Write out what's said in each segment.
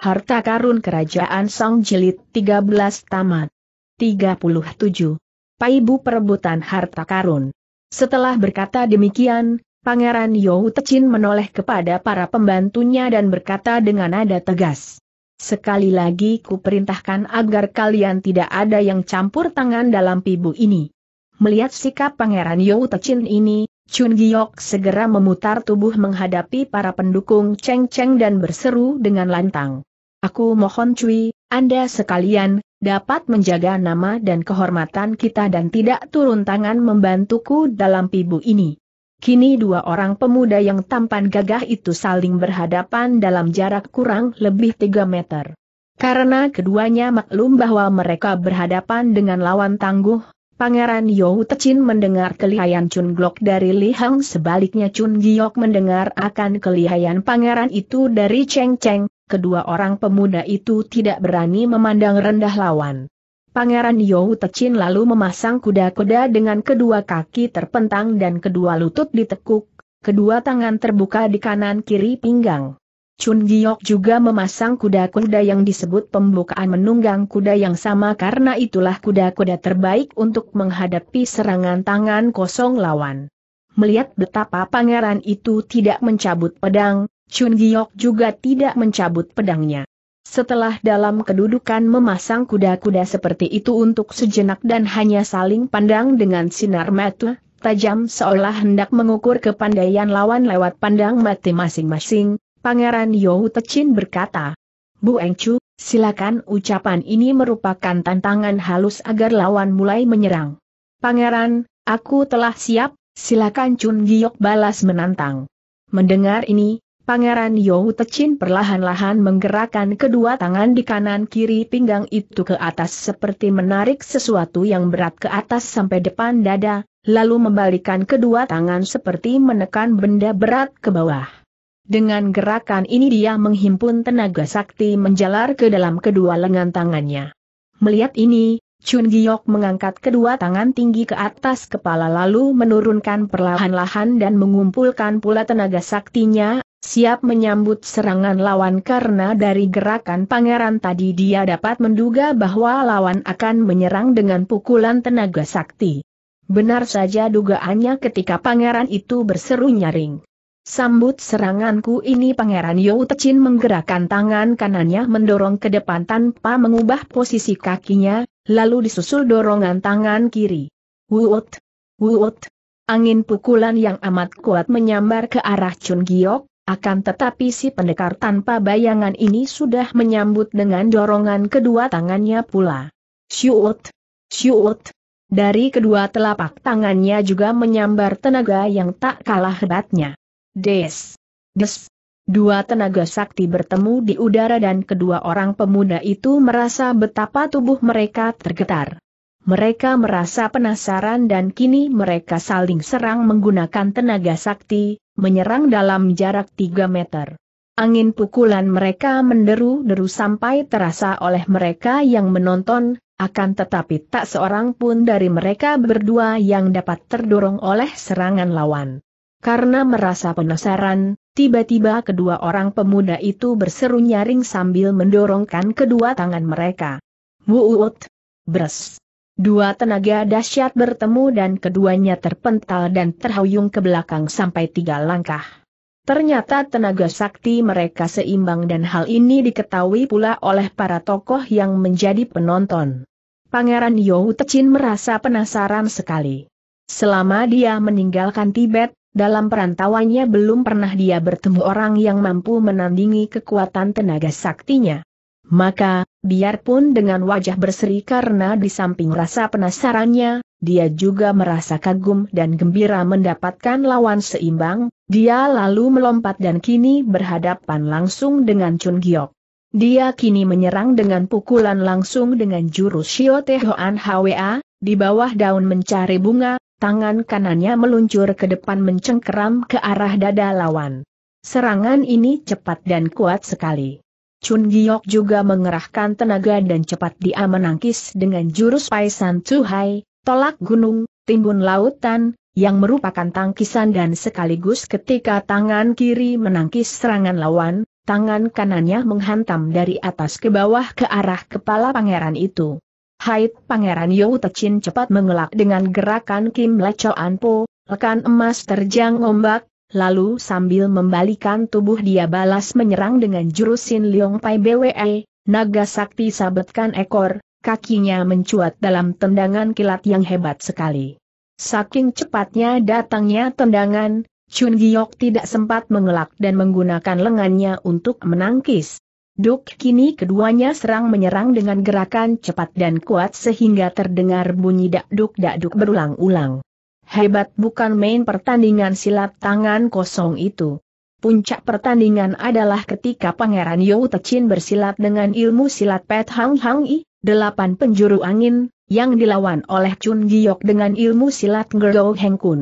Harta Karun Kerajaan Song Jilid 13 Tamat 37. Paibu Perebutan Harta Karun Setelah berkata demikian, Pangeran Yau Tecin menoleh kepada para pembantunya dan berkata dengan nada tegas. Sekali lagi ku perintahkan agar kalian tidak ada yang campur tangan dalam pibu ini. Melihat sikap Pangeran Yau Tecin ini, Chun Giok segera memutar tubuh menghadapi para pendukung Cheng Cheng dan berseru dengan lantang. Aku mohon cuy, Anda sekalian, dapat menjaga nama dan kehormatan kita dan tidak turun tangan membantuku dalam pibu ini. Kini dua orang pemuda yang tampan gagah itu saling berhadapan dalam jarak kurang lebih 3 meter. Karena keduanya maklum bahwa mereka berhadapan dengan lawan tangguh, Pangeran Yau Tecin mendengar kelihayan Chun Glock dari Li Hang sebaliknya Chun Giok mendengar akan kelihayan pangeran itu dari Cheng Cheng, kedua orang pemuda itu tidak berani memandang rendah lawan. Pangeran Yau Tecin lalu memasang kuda-kuda dengan kedua kaki terpentang dan kedua lutut ditekuk, kedua tangan terbuka di kanan kiri pinggang. Chun Giok juga memasang kuda-kuda yang disebut pembukaan menunggang kuda yang sama karena itulah kuda-kuda terbaik untuk menghadapi serangan tangan kosong lawan. Melihat betapa pangeran itu tidak mencabut pedang, Chun Giok juga tidak mencabut pedangnya. Setelah dalam kedudukan memasang kuda-kuda seperti itu untuk sejenak dan hanya saling pandang dengan sinar mata, tajam seolah hendak mengukur kepandaian lawan lewat pandang mati masing-masing, Pangeran Yohu Tecin berkata, Bu Engcu, silakan ucapan ini merupakan tantangan halus agar lawan mulai menyerang. Pangeran, aku telah siap, silakan Chun Giok balas menantang. Mendengar ini, Pangeran Yong Techin perlahan-lahan menggerakkan kedua tangan di kanan kiri pinggang itu ke atas seperti menarik sesuatu yang berat ke atas sampai depan dada, lalu membalikkan kedua tangan seperti menekan benda berat ke bawah. Dengan gerakan ini dia menghimpun tenaga sakti menjalar ke dalam kedua lengan tangannya. Melihat ini, Chun Giok mengangkat kedua tangan tinggi ke atas kepala lalu menurunkan perlahan-lahan dan mengumpulkan pula tenaga saktinya, siap menyambut serangan lawan karena dari gerakan pangeran tadi dia dapat menduga bahwa lawan akan menyerang dengan pukulan tenaga sakti. Benar saja dugaannya ketika pangeran itu berseru nyaring. Sambut seranganku ini pangeran Yu Tecin menggerakkan tangan kanannya mendorong ke depan tanpa mengubah posisi kakinya, lalu disusul dorongan tangan kiri. Wuot! Wuot! Angin pukulan yang amat kuat menyambar ke arah Chun Giok, akan tetapi si pendekar tanpa bayangan ini sudah menyambut dengan dorongan kedua tangannya pula. Syuut! Syuut! Dari kedua telapak tangannya juga menyambar tenaga yang tak kalah hebatnya. Des! Des! Dua tenaga sakti bertemu di udara dan kedua orang pemuda itu merasa betapa tubuh mereka tergetar mereka merasa penasaran dan kini mereka saling serang menggunakan tenaga sakti, menyerang dalam jarak 3 meter. Angin pukulan mereka menderu-deru sampai terasa oleh mereka yang menonton, akan tetapi tak seorang pun dari mereka berdua yang dapat terdorong oleh serangan lawan. Karena merasa penasaran, tiba-tiba kedua orang pemuda itu berseru nyaring sambil mendorongkan kedua tangan mereka. Wuut! Bres! Dua tenaga dahsyat bertemu dan keduanya terpental dan terhuyung ke belakang sampai tiga langkah. Ternyata tenaga sakti mereka seimbang dan hal ini diketahui pula oleh para tokoh yang menjadi penonton. Pangeran Yohu Tecin merasa penasaran sekali. Selama dia meninggalkan Tibet, dalam perantauannya belum pernah dia bertemu orang yang mampu menandingi kekuatan tenaga saktinya. Maka, biarpun dengan wajah berseri karena di samping rasa penasarannya, dia juga merasa kagum dan gembira mendapatkan lawan seimbang, dia lalu melompat dan kini berhadapan langsung dengan Chun Giok. Dia kini menyerang dengan pukulan langsung dengan jurus Shio Tehoan Hwa, di bawah daun mencari bunga, tangan kanannya meluncur ke depan mencengkeram ke arah dada lawan. Serangan ini cepat dan kuat sekali. Chun Giok juga mengerahkan tenaga dan cepat dia menangkis dengan jurus Paisan Tuhai, tolak gunung, timbun lautan, yang merupakan tangkisan dan sekaligus ketika tangan kiri menangkis serangan lawan, tangan kanannya menghantam dari atas ke bawah ke arah kepala pangeran itu. Haid pangeran Yau Tecin cepat mengelak dengan gerakan Kim Lecoan Po, lekan emas terjang ombak, lalu sambil membalikan tubuh dia balas menyerang dengan jurusin Liong Pai BWE, naga sakti sabetkan ekor, kakinya mencuat dalam tendangan kilat yang hebat sekali. Saking cepatnya datangnya tendangan, Chun Giok tidak sempat mengelak dan menggunakan lengannya untuk menangkis. Duk kini keduanya serang menyerang dengan gerakan cepat dan kuat sehingga terdengar bunyi dakduk-dakduk berulang-ulang. Hebat bukan main pertandingan silat tangan kosong itu. Puncak pertandingan adalah ketika Pangeran Yau Tecin bersilat dengan ilmu silat Pet Hang Hang I, delapan penjuru angin, yang dilawan oleh Chun Giok dengan ilmu silat Ngerdo Heng Kun.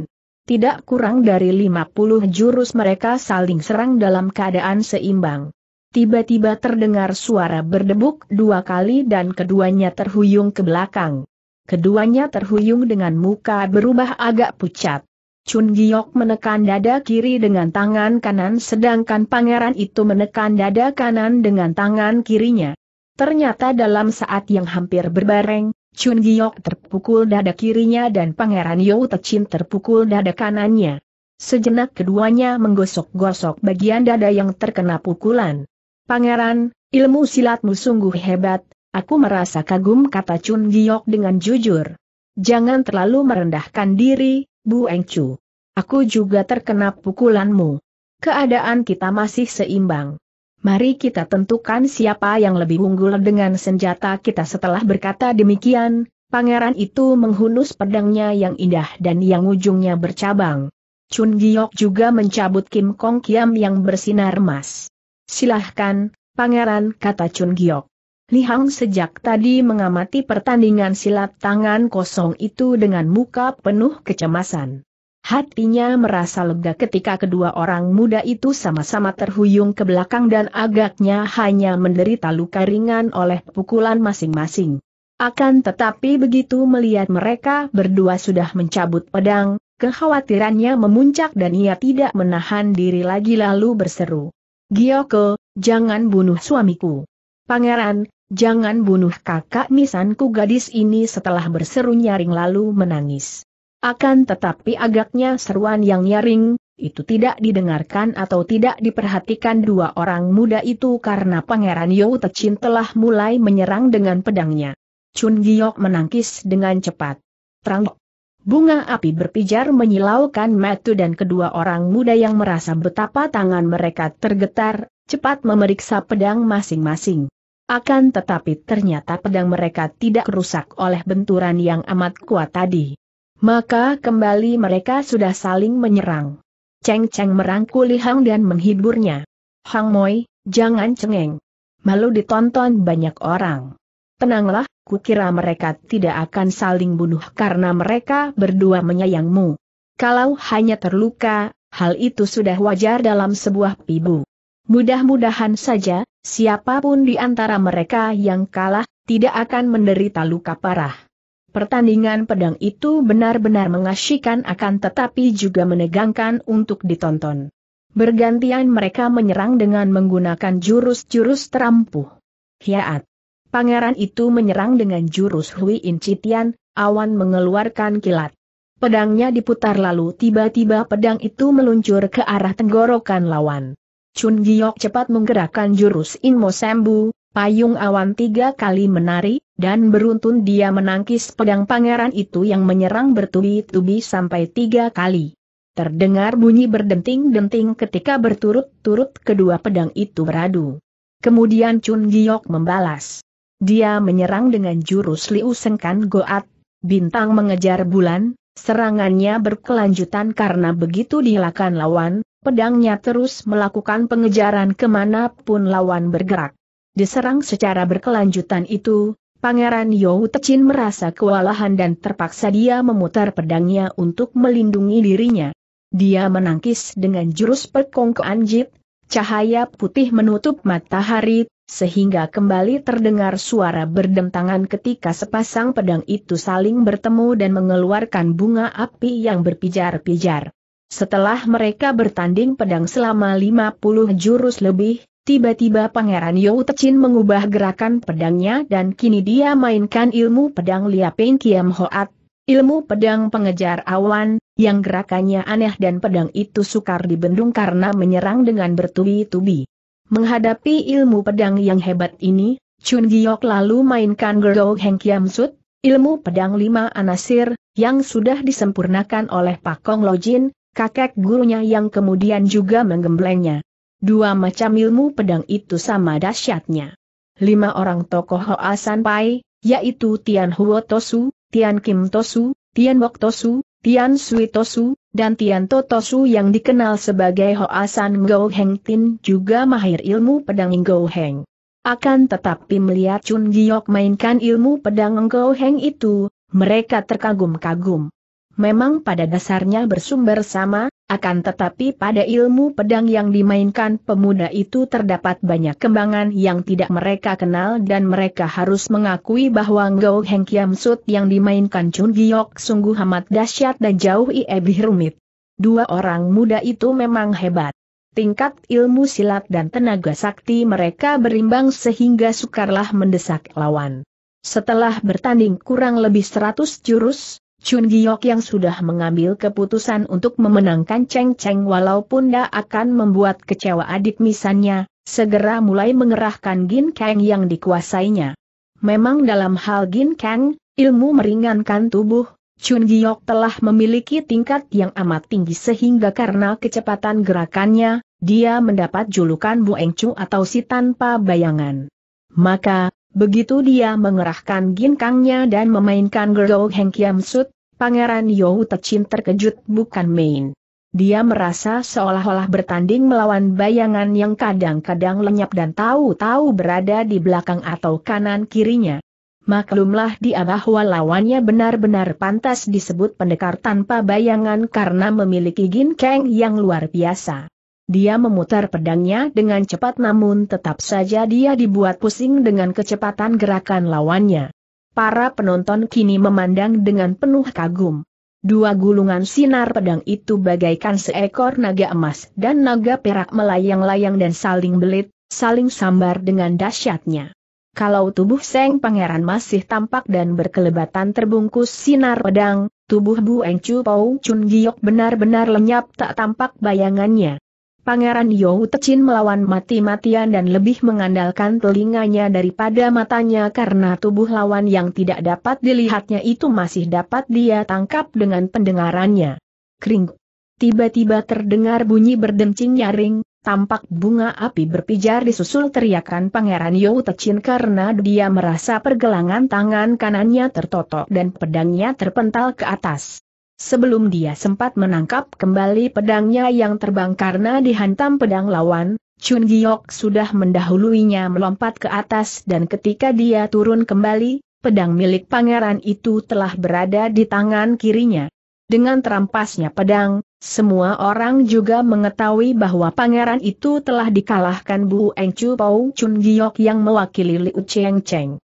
Tidak kurang dari 50 jurus mereka saling serang dalam keadaan seimbang. Tiba-tiba terdengar suara berdebuk dua kali dan keduanya terhuyung ke belakang keduanya terhuyung dengan muka berubah agak pucat. Chun Giok menekan dada kiri dengan tangan kanan sedangkan pangeran itu menekan dada kanan dengan tangan kirinya. Ternyata dalam saat yang hampir berbareng, Chun Giok terpukul dada kirinya dan pangeran Yau Techin terpukul dada kanannya. Sejenak keduanya menggosok-gosok bagian dada yang terkena pukulan. Pangeran, ilmu silatmu sungguh hebat, Aku merasa kagum kata Chun Giok dengan jujur. Jangan terlalu merendahkan diri, Bu Eng Aku juga terkena pukulanmu. Keadaan kita masih seimbang. Mari kita tentukan siapa yang lebih unggul dengan senjata kita setelah berkata demikian, pangeran itu menghunus pedangnya yang indah dan yang ujungnya bercabang. Chun Giok juga mencabut Kim Kong Kiam yang bersinar emas. Silahkan, pangeran kata Chun Giok. Li Hang sejak tadi mengamati pertandingan silat tangan kosong itu dengan muka penuh kecemasan. Hatinya merasa lega ketika kedua orang muda itu sama-sama terhuyung ke belakang dan agaknya hanya menderita luka ringan oleh pukulan masing-masing. Akan tetapi begitu melihat mereka berdua sudah mencabut pedang, kekhawatirannya memuncak dan ia tidak menahan diri lagi lalu berseru. Gioko, jangan bunuh suamiku. Pangeran, Jangan bunuh kakak misanku gadis ini setelah berseru nyaring lalu menangis. Akan tetapi agaknya seruan yang nyaring, itu tidak didengarkan atau tidak diperhatikan dua orang muda itu karena Pangeran Yau Tecin telah mulai menyerang dengan pedangnya. Chun Giok menangkis dengan cepat. Trang. Bunga api berpijar menyilaukan metu dan kedua orang muda yang merasa betapa tangan mereka tergetar, cepat memeriksa pedang masing-masing. Akan tetapi ternyata pedang mereka tidak rusak oleh benturan yang amat kuat tadi. Maka kembali mereka sudah saling menyerang. Cheng Cheng merangkuli Hang dan menghiburnya. Hang Moi, jangan cengeng. Malu ditonton banyak orang. Tenanglah, kukira mereka tidak akan saling bunuh karena mereka berdua menyayangmu. Kalau hanya terluka, hal itu sudah wajar dalam sebuah pibu. Mudah-mudahan saja, Siapapun di antara mereka yang kalah, tidak akan menderita luka parah. Pertandingan pedang itu benar-benar mengasyikan akan tetapi juga menegangkan untuk ditonton. Bergantian mereka menyerang dengan menggunakan jurus-jurus terampuh. Hiaat. Pangeran itu menyerang dengan jurus Hui In Chitian, awan mengeluarkan kilat. Pedangnya diputar lalu tiba-tiba pedang itu meluncur ke arah tenggorokan lawan. Chun Giok cepat menggerakkan jurus Inmo Sembu, payung awan tiga kali menari, dan beruntun dia menangkis pedang pangeran itu yang menyerang bertubi-tubi sampai tiga kali. Terdengar bunyi berdenting-denting ketika berturut-turut kedua pedang itu beradu. Kemudian Chun Giok membalas. Dia menyerang dengan jurus Liu Sengkan Goat, bintang mengejar bulan, serangannya berkelanjutan karena begitu dilakukan lawan, pedangnya terus melakukan pengejaran kemanapun lawan bergerak. Diserang secara berkelanjutan itu, Pangeran Yau Tecin merasa kewalahan dan terpaksa dia memutar pedangnya untuk melindungi dirinya. Dia menangkis dengan jurus pekong anjit, cahaya putih menutup matahari, sehingga kembali terdengar suara berdentangan ketika sepasang pedang itu saling bertemu dan mengeluarkan bunga api yang berpijar-pijar. Setelah mereka bertanding pedang selama 50 jurus lebih, tiba-tiba Pangeran Yu Tecin mengubah gerakan pedangnya dan kini dia mainkan ilmu pedang Liapin Kiam Hoat, ilmu pedang pengejar awan, yang gerakannya aneh dan pedang itu sukar dibendung karena menyerang dengan bertubi-tubi. Menghadapi ilmu pedang yang hebat ini, Chun Giok lalu mainkan Gerou Heng Kiam Sut, ilmu pedang lima anasir, yang sudah disempurnakan oleh Pak Pakong Jin kakek gurunya yang kemudian juga menggemblengnya. Dua macam ilmu pedang itu sama dahsyatnya. Lima orang tokoh Hoa Pai, yaitu Tian Huo Tosu, Tian Kim Tosu, Tian Wok Tosu, Tian Sui Tosu, dan Tian To Tosu yang dikenal sebagai Hoa San Ngo Heng Tin juga mahir ilmu pedang Ngo Heng. Akan tetapi melihat Chun Giok mainkan ilmu pedang Ngo Heng itu, mereka terkagum-kagum memang pada dasarnya bersumber sama, akan tetapi pada ilmu pedang yang dimainkan pemuda itu terdapat banyak kembangan yang tidak mereka kenal dan mereka harus mengakui bahwa ngau Heng Kiam Sut yang dimainkan Chun Giok sungguh amat dahsyat dan jauh lebih rumit. Dua orang muda itu memang hebat. Tingkat ilmu silat dan tenaga sakti mereka berimbang sehingga sukarlah mendesak lawan. Setelah bertanding kurang lebih 100 jurus, Chun Giok yang sudah mengambil keputusan untuk memenangkan Cheng Cheng walaupun dia akan membuat kecewa adik misannya, segera mulai mengerahkan Gin Kang yang dikuasainya. Memang dalam hal Gin Kang, ilmu meringankan tubuh, Chun Giok telah memiliki tingkat yang amat tinggi sehingga karena kecepatan gerakannya, dia mendapat julukan Bu Eng Chu atau si tanpa bayangan. Maka, Begitu dia mengerahkan gin kangnya dan memainkan Gerou Heng Kiam Sut, Pangeran Yohu Techin terkejut bukan main. Dia merasa seolah-olah bertanding melawan bayangan yang kadang-kadang lenyap dan tahu-tahu berada di belakang atau kanan kirinya. Maklumlah dia bahwa lawannya benar-benar pantas disebut pendekar tanpa bayangan karena memiliki ginkeng yang luar biasa. Dia memutar pedangnya dengan cepat namun tetap saja dia dibuat pusing dengan kecepatan gerakan lawannya para penonton kini memandang dengan penuh kagum. Dua gulungan sinar pedang itu bagaikan seekor naga emas dan naga perak melayang-layang dan saling belit, saling sambar dengan dahsyatnya. Kalau tubuh Seng Pangeran masih tampak dan berkelebatan terbungkus sinar pedang, tubuh Bu Eng Chu Pau Chun Giok benar-benar lenyap tak tampak bayangannya. Pangeran Yau Tecin melawan mati-matian dan lebih mengandalkan telinganya daripada matanya karena tubuh lawan yang tidak dapat dilihatnya itu masih dapat dia tangkap dengan pendengarannya. Kring. Tiba-tiba terdengar bunyi berdencing nyaring, tampak bunga api berpijar disusul teriakan Pangeran Yau Tecin karena dia merasa pergelangan tangan kanannya tertotok dan pedangnya terpental ke atas. Sebelum dia sempat menangkap kembali pedangnya yang terbang karena dihantam pedang lawan, Chun Giok sudah mendahuluinya melompat ke atas dan ketika dia turun kembali, pedang milik pangeran itu telah berada di tangan kirinya. Dengan terampasnya pedang, semua orang juga mengetahui bahwa pangeran itu telah dikalahkan Bu Eng Chu Pau Chun Giok yang mewakili Liu Cheng Cheng.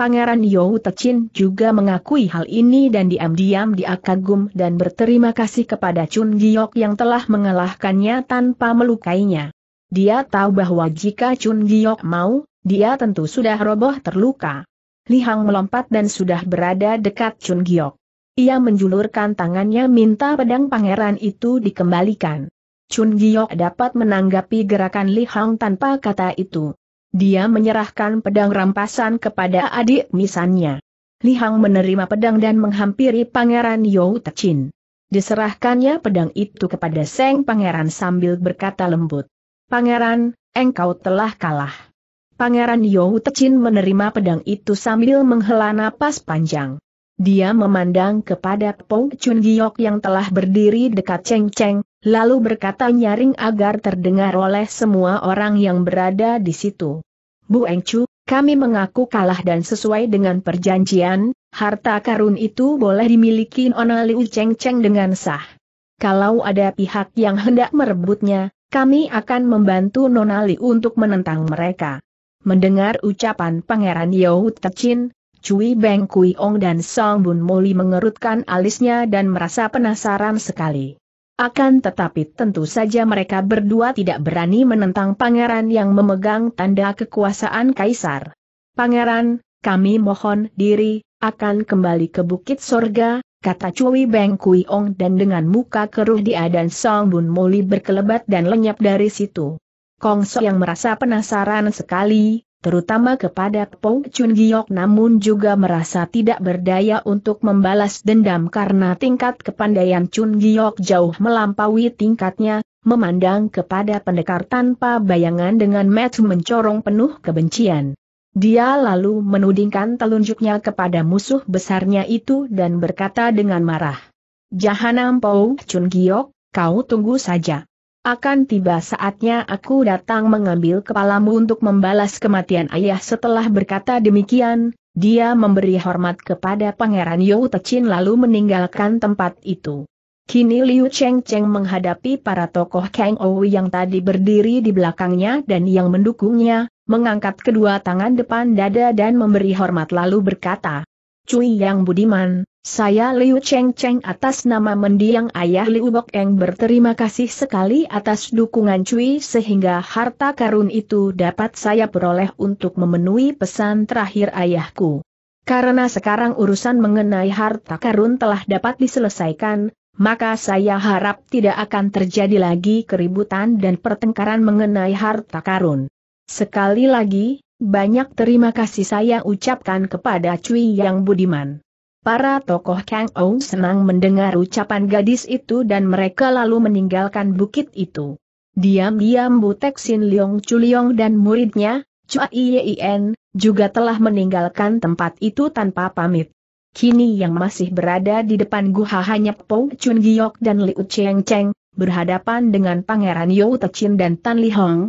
Pangeran Yau Techin juga mengakui hal ini dan diam-diam dia kagum dan berterima kasih kepada Chun Giok yang telah mengalahkannya tanpa melukainya. Dia tahu bahwa jika Chun Giok mau, dia tentu sudah roboh terluka. Li Hang melompat dan sudah berada dekat Chun Giok. Ia menjulurkan tangannya minta pedang pangeran itu dikembalikan. Chun Giok dapat menanggapi gerakan Li Hang tanpa kata itu. Dia menyerahkan pedang rampasan kepada adik misannya. Lihang menerima pedang dan menghampiri Pangeran Yau Tecin. Diserahkannya pedang itu kepada Seng Pangeran sambil berkata lembut. Pangeran, engkau telah kalah. Pangeran Yau Tecin menerima pedang itu sambil menghela napas panjang. Dia memandang kepada Pong Chun Giok yang telah berdiri dekat Cheng Cheng, lalu berkata nyaring agar terdengar oleh semua orang yang berada di situ. Bu Engcu, kami mengaku kalah dan sesuai dengan perjanjian, harta karun itu boleh dimiliki Nona Liu Cheng Cheng dengan sah. Kalau ada pihak yang hendak merebutnya, kami akan membantu Nona Liu untuk menentang mereka. Mendengar ucapan Pangeran Yau Tecin, Cui Beng Kui Ong dan Song Bun Moli mengerutkan alisnya dan merasa penasaran sekali. Akan tetapi tentu saja mereka berdua tidak berani menentang pangeran yang memegang tanda kekuasaan kaisar. Pangeran, kami mohon diri, akan kembali ke Bukit Sorga, kata Cui Beng Kui Ong dan dengan muka keruh dia dan Song Bun Moli berkelebat dan lenyap dari situ. Kong Kongso yang merasa penasaran sekali, terutama kepada Pong Chun Giok namun juga merasa tidak berdaya untuk membalas dendam karena tingkat kepandaian Chun Giok jauh melampaui tingkatnya, memandang kepada pendekar tanpa bayangan dengan mata mencorong penuh kebencian. Dia lalu menudingkan telunjuknya kepada musuh besarnya itu dan berkata dengan marah, Jahanam Pong Chun Giok, kau tunggu saja. Akan tiba saatnya aku datang mengambil kepalamu untuk membalas kematian ayah setelah berkata demikian, dia memberi hormat kepada Pangeran Yu Tecin lalu meninggalkan tempat itu. Kini Liu Cheng Cheng menghadapi para tokoh Kang Ou yang tadi berdiri di belakangnya dan yang mendukungnya, mengangkat kedua tangan depan dada dan memberi hormat lalu berkata, Cui Yang Budiman, saya Liu Cheng Cheng atas nama mendiang ayah Liu Bok Eng berterima kasih sekali atas dukungan Cui sehingga harta karun itu dapat saya peroleh untuk memenuhi pesan terakhir ayahku. Karena sekarang urusan mengenai harta karun telah dapat diselesaikan, maka saya harap tidak akan terjadi lagi keributan dan pertengkaran mengenai harta karun. Sekali lagi, banyak terima kasih saya ucapkan kepada Cui Yang Budiman. Para tokoh Kang Ou senang mendengar ucapan gadis itu dan mereka lalu meninggalkan bukit itu. Diam-diam Butek Sin Leong Chuliong dan muridnya, Chua Ien, juga telah meninggalkan tempat itu tanpa pamit. Kini yang masih berada di depan guha hanya Po Chun Giok dan Liu Cheng Cheng, berhadapan dengan Pangeran Yau Chin dan Tan Li Hong,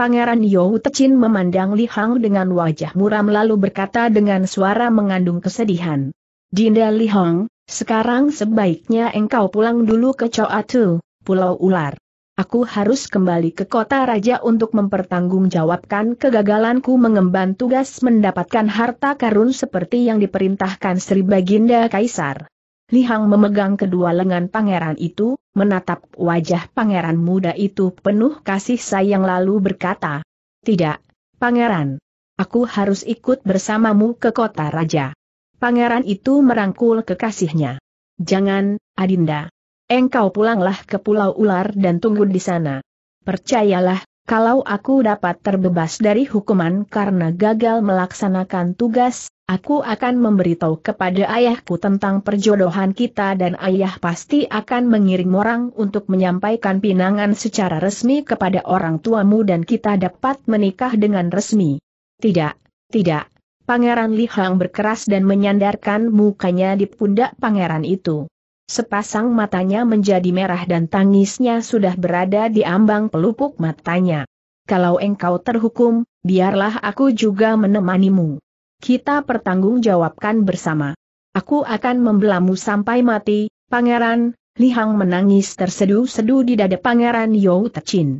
Pangeran Yau Tecin memandang Li Hang dengan wajah muram lalu berkata dengan suara mengandung kesedihan. Dinda Li Hang, sekarang sebaiknya engkau pulang dulu ke Coatu, Pulau Ular. Aku harus kembali ke kota raja untuk mempertanggungjawabkan kegagalanku mengemban tugas mendapatkan harta karun seperti yang diperintahkan Sri Baginda Kaisar. Li Hang memegang kedua lengan pangeran itu, menatap wajah pangeran muda itu penuh kasih sayang lalu berkata, Tidak, pangeran. Aku harus ikut bersamamu ke kota raja. Pangeran itu merangkul kekasihnya. Jangan, Adinda. Engkau pulanglah ke Pulau Ular dan tunggu di sana. Percayalah, kalau aku dapat terbebas dari hukuman karena gagal melaksanakan tugas, Aku akan memberitahu kepada ayahku tentang perjodohan kita dan ayah pasti akan mengirim orang untuk menyampaikan pinangan secara resmi kepada orang tuamu dan kita dapat menikah dengan resmi. Tidak, tidak. Pangeran Li Hang berkeras dan menyandarkan mukanya di pundak pangeran itu. Sepasang matanya menjadi merah dan tangisnya sudah berada di ambang pelupuk matanya. Kalau engkau terhukum, biarlah aku juga menemanimu kita pertanggungjawabkan bersama. Aku akan membelamu sampai mati, pangeran, Lihang menangis tersedu sedu di dada pangeran Yau Tecin.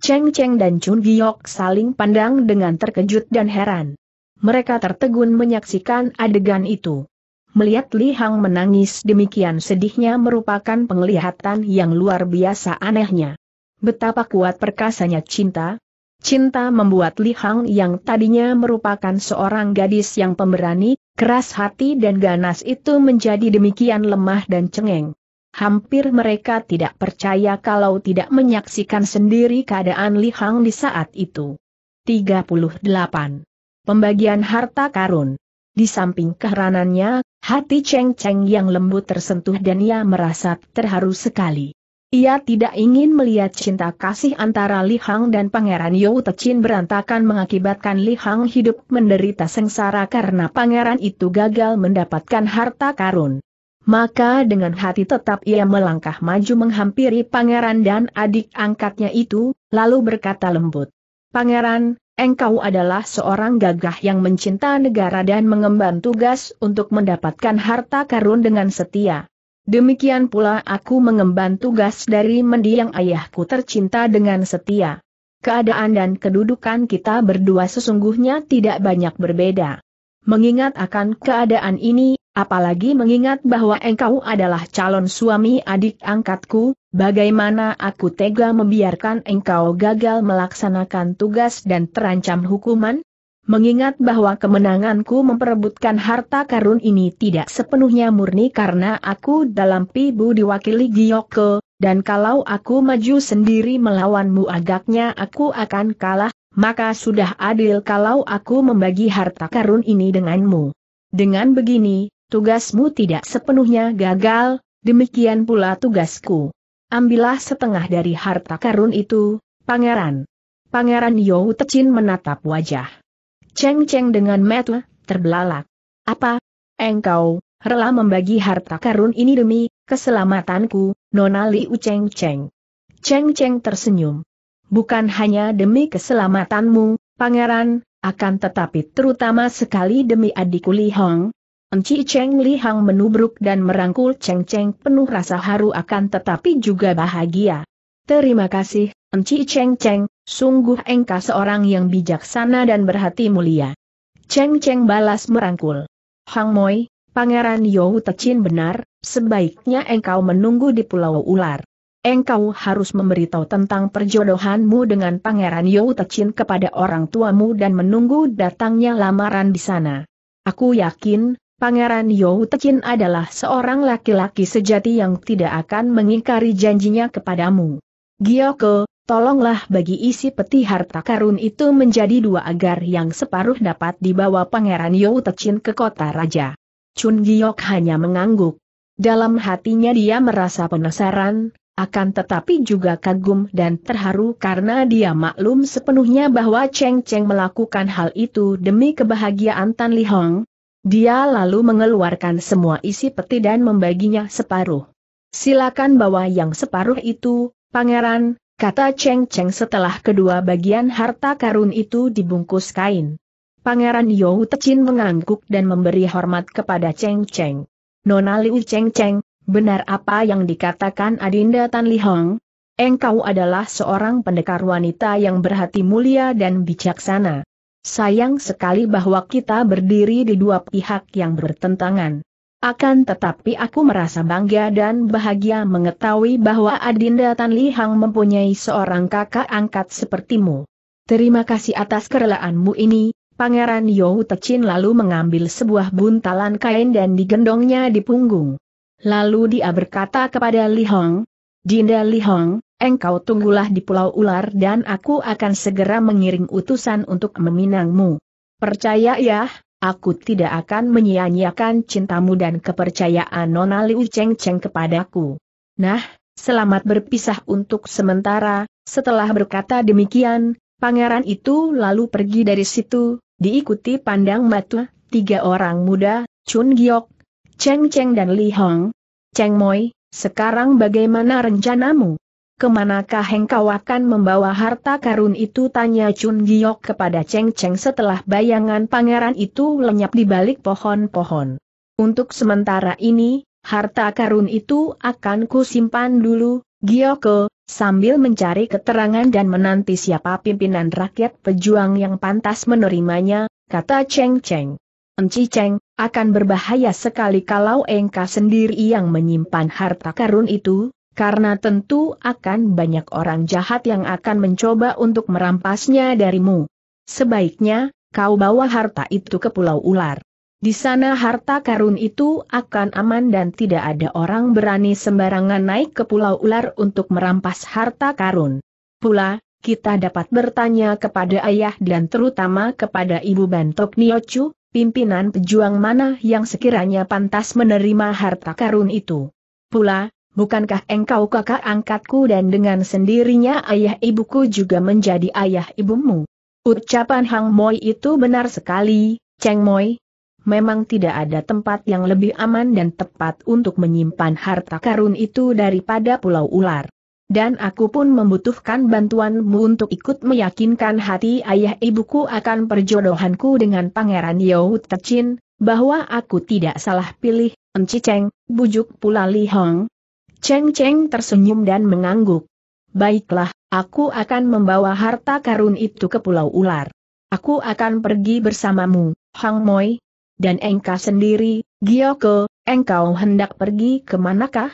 Cheng Cheng dan Chun Giok saling pandang dengan terkejut dan heran. Mereka tertegun menyaksikan adegan itu. Melihat Lihang menangis demikian sedihnya merupakan penglihatan yang luar biasa anehnya. Betapa kuat perkasanya cinta, Cinta membuat Li Hang yang tadinya merupakan seorang gadis yang pemberani, keras hati dan ganas itu menjadi demikian lemah dan cengeng. Hampir mereka tidak percaya kalau tidak menyaksikan sendiri keadaan Li Hang di saat itu. 38. Pembagian harta karun. Di samping keheranannya, hati Cheng Cheng yang lembut tersentuh dan ia merasa terharu sekali. Ia tidak ingin melihat cinta kasih antara Li Hang dan Pangeran Yu Tecin berantakan mengakibatkan Li Hang hidup menderita sengsara karena pangeran itu gagal mendapatkan harta karun. Maka dengan hati tetap ia melangkah maju menghampiri pangeran dan adik angkatnya itu, lalu berkata lembut. Pangeran, engkau adalah seorang gagah yang mencinta negara dan mengemban tugas untuk mendapatkan harta karun dengan setia. Demikian pula aku mengemban tugas dari mendiang ayahku tercinta dengan setia. Keadaan dan kedudukan kita berdua sesungguhnya tidak banyak berbeda. Mengingat akan keadaan ini, apalagi mengingat bahwa engkau adalah calon suami adik angkatku, bagaimana aku tega membiarkan engkau gagal melaksanakan tugas dan terancam hukuman? Mengingat bahwa kemenanganku memperebutkan harta karun ini tidak sepenuhnya murni karena aku dalam pibu diwakili Giyoko, dan kalau aku maju sendiri melawanmu agaknya aku akan kalah, maka sudah adil kalau aku membagi harta karun ini denganmu. Dengan begini, tugasmu tidak sepenuhnya gagal, demikian pula tugasku. Ambillah setengah dari harta karun itu, pangeran. Pangeran Tecin menatap wajah Cheng Cheng dengan metu, terbelalak. Apa? Engkau, rela membagi harta karun ini demi keselamatanku, Nona Liu Cheng Cheng. Cheng Cheng tersenyum. Bukan hanya demi keselamatanmu, pangeran, akan tetapi terutama sekali demi adikku Li Hong. Enci Cheng Li Hong menubruk dan merangkul Cheng Cheng penuh rasa haru akan tetapi juga bahagia. Terima kasih, Enci Cheng Cheng, Sungguh engkau seorang yang bijaksana dan berhati mulia. Cheng Cheng balas merangkul. Hang Moi, Pangeran Yau Tecin benar, sebaiknya engkau menunggu di Pulau Ular. Engkau harus memberitahu tentang perjodohanmu dengan Pangeran Yau Tecin kepada orang tuamu dan menunggu datangnya lamaran di sana. Aku yakin, Pangeran Yau Tecin adalah seorang laki-laki sejati yang tidak akan mengingkari janjinya kepadamu. Gioko, Tolonglah bagi isi peti harta karun itu menjadi dua agar yang separuh dapat dibawa Pangeran Yu Tecin ke kota raja. Chun Giok hanya mengangguk. Dalam hatinya dia merasa penasaran, akan tetapi juga kagum dan terharu karena dia maklum sepenuhnya bahwa Cheng Cheng melakukan hal itu demi kebahagiaan Tan Li Hong. Dia lalu mengeluarkan semua isi peti dan membaginya separuh. Silakan bawa yang separuh itu, pangeran, kata Cheng Cheng setelah kedua bagian harta karun itu dibungkus kain. Pangeran Yau Tecin mengangguk dan memberi hormat kepada Cheng Cheng. Nona Liu Cheng Cheng, benar apa yang dikatakan Adinda Tan Li Hong? Engkau adalah seorang pendekar wanita yang berhati mulia dan bijaksana. Sayang sekali bahwa kita berdiri di dua pihak yang bertentangan. Akan tetapi aku merasa bangga dan bahagia mengetahui bahwa Adinda Tan Li Hang mempunyai seorang kakak angkat sepertimu. Terima kasih atas kerelaanmu ini, Pangeran Yohu Tecin lalu mengambil sebuah buntalan kain dan digendongnya di punggung. Lalu dia berkata kepada Li Hong, Dinda Hong, engkau tunggulah di Pulau Ular dan aku akan segera mengiring utusan untuk meminangmu. Percaya ya, Aku tidak akan menyia-nyiakan cintamu dan kepercayaan Nona Liu Cheng Cheng kepadaku. Nah, selamat berpisah untuk sementara, setelah berkata demikian, pangeran itu lalu pergi dari situ, diikuti pandang mata tiga orang muda, Chun Giok, Cheng Cheng dan Li Hong. Cheng Moi, sekarang bagaimana rencanamu? Kemanakah engkau akan membawa harta karun itu? Tanya Chun Giok kepada Cheng Cheng setelah bayangan pangeran itu lenyap di balik pohon-pohon. Untuk sementara ini, harta karun itu akan kusimpan dulu, Gioko, sambil mencari keterangan dan menanti siapa pimpinan rakyat pejuang yang pantas menerimanya, kata Cheng Cheng. Enci Cheng, akan berbahaya sekali kalau engkau sendiri yang menyimpan harta karun itu, karena tentu akan banyak orang jahat yang akan mencoba untuk merampasnya darimu. Sebaiknya, kau bawa harta itu ke Pulau Ular. Di sana harta karun itu akan aman dan tidak ada orang berani sembarangan naik ke Pulau Ular untuk merampas harta karun. Pula, kita dapat bertanya kepada ayah dan terutama kepada ibu Bantok Niochu, pimpinan pejuang mana yang sekiranya pantas menerima harta karun itu. Pula, bukankah engkau kakak angkatku dan dengan sendirinya ayah ibuku juga menjadi ayah ibumu? Ucapan Hang Moi itu benar sekali, Cheng Moi. Memang tidak ada tempat yang lebih aman dan tepat untuk menyimpan harta karun itu daripada Pulau Ular. Dan aku pun membutuhkan bantuanmu untuk ikut meyakinkan hati ayah ibuku akan perjodohanku dengan Pangeran Yau Tecin, bahwa aku tidak salah pilih, Enci Cheng, bujuk pula Li Hong, Cheng Cheng tersenyum dan mengangguk. Baiklah, aku akan membawa harta karun itu ke Pulau Ular. Aku akan pergi bersamamu, Hang Moi. Dan engkau sendiri, Gioko, engkau hendak pergi ke manakah?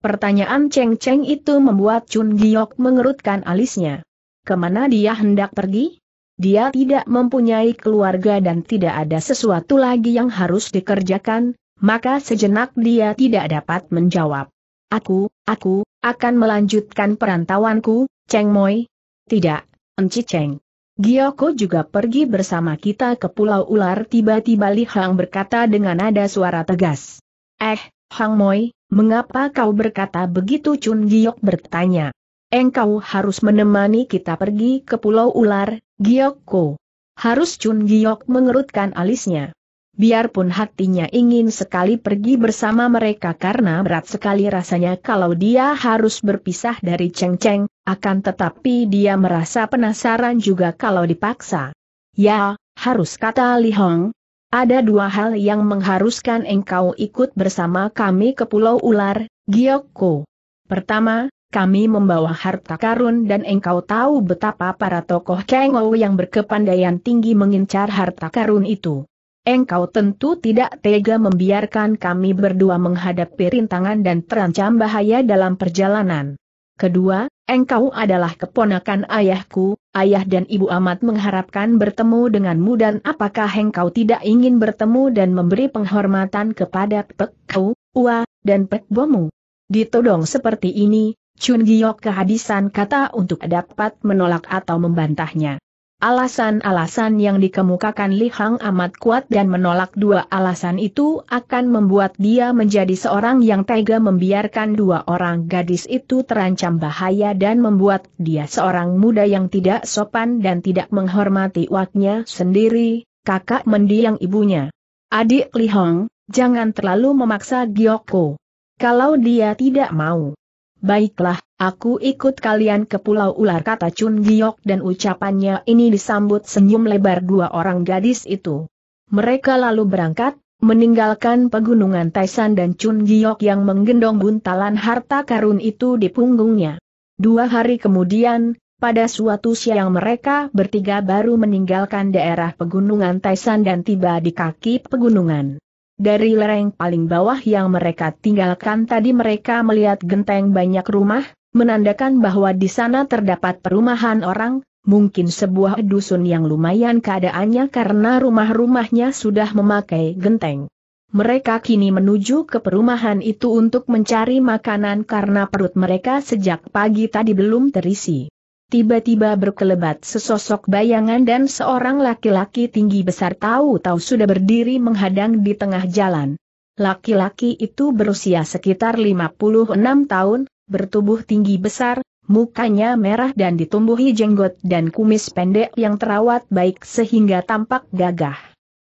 Pertanyaan Cheng Cheng itu membuat Chun Giok mengerutkan alisnya. Kemana dia hendak pergi? Dia tidak mempunyai keluarga dan tidak ada sesuatu lagi yang harus dikerjakan, maka sejenak dia tidak dapat menjawab. Aku, aku, akan melanjutkan perantauanku, Cheng Moi. Tidak, Enci Cheng. Gioko juga pergi bersama kita ke Pulau Ular tiba-tiba Li Hang berkata dengan nada suara tegas. Eh, Hang Moi, mengapa kau berkata begitu Chun Giok bertanya. Engkau harus menemani kita pergi ke Pulau Ular, Gioko. Harus Chun Giok mengerutkan alisnya biarpun hatinya ingin sekali pergi bersama mereka karena berat sekali rasanya kalau dia harus berpisah dari Cheng Cheng, akan tetapi dia merasa penasaran juga kalau dipaksa. Ya, harus kata Li Hong. Ada dua hal yang mengharuskan engkau ikut bersama kami ke Pulau Ular, Gioko. Pertama, kami membawa harta karun dan engkau tahu betapa para tokoh Kengou yang berkepandaian tinggi mengincar harta karun itu engkau tentu tidak tega membiarkan kami berdua menghadapi rintangan dan terancam bahaya dalam perjalanan. Kedua, engkau adalah keponakan ayahku, ayah dan ibu amat mengharapkan bertemu denganmu dan apakah engkau tidak ingin bertemu dan memberi penghormatan kepada Pek Kau, Ua, dan Pek Bomu. Ditodong seperti ini, Chun Giok kehabisan kata untuk dapat menolak atau membantahnya. Alasan-alasan yang dikemukakan Li Hang amat kuat dan menolak dua alasan itu akan membuat dia menjadi seorang yang tega membiarkan dua orang gadis itu terancam bahaya dan membuat dia seorang muda yang tidak sopan dan tidak menghormati waknya sendiri, kakak mendiang ibunya. Adik Li Hang, jangan terlalu memaksa Gyoko. Kalau dia tidak mau. Baiklah, Aku ikut kalian ke Pulau Ular kata Chun Giok dan ucapannya ini disambut senyum lebar dua orang gadis itu. Mereka lalu berangkat, meninggalkan pegunungan Taisan dan Chun Giok yang menggendong buntalan harta karun itu di punggungnya. Dua hari kemudian, pada suatu siang mereka bertiga baru meninggalkan daerah pegunungan Taisan dan tiba di kaki pegunungan. Dari lereng paling bawah yang mereka tinggalkan tadi mereka melihat genteng banyak rumah, menandakan bahwa di sana terdapat perumahan orang, mungkin sebuah dusun yang lumayan keadaannya karena rumah-rumahnya sudah memakai genteng. Mereka kini menuju ke perumahan itu untuk mencari makanan karena perut mereka sejak pagi tadi belum terisi. Tiba-tiba berkelebat sesosok bayangan dan seorang laki-laki tinggi besar tahu-tahu sudah berdiri menghadang di tengah jalan. Laki-laki itu berusia sekitar 56 tahun, bertubuh tinggi besar, mukanya merah dan ditumbuhi jenggot dan kumis pendek yang terawat baik sehingga tampak gagah.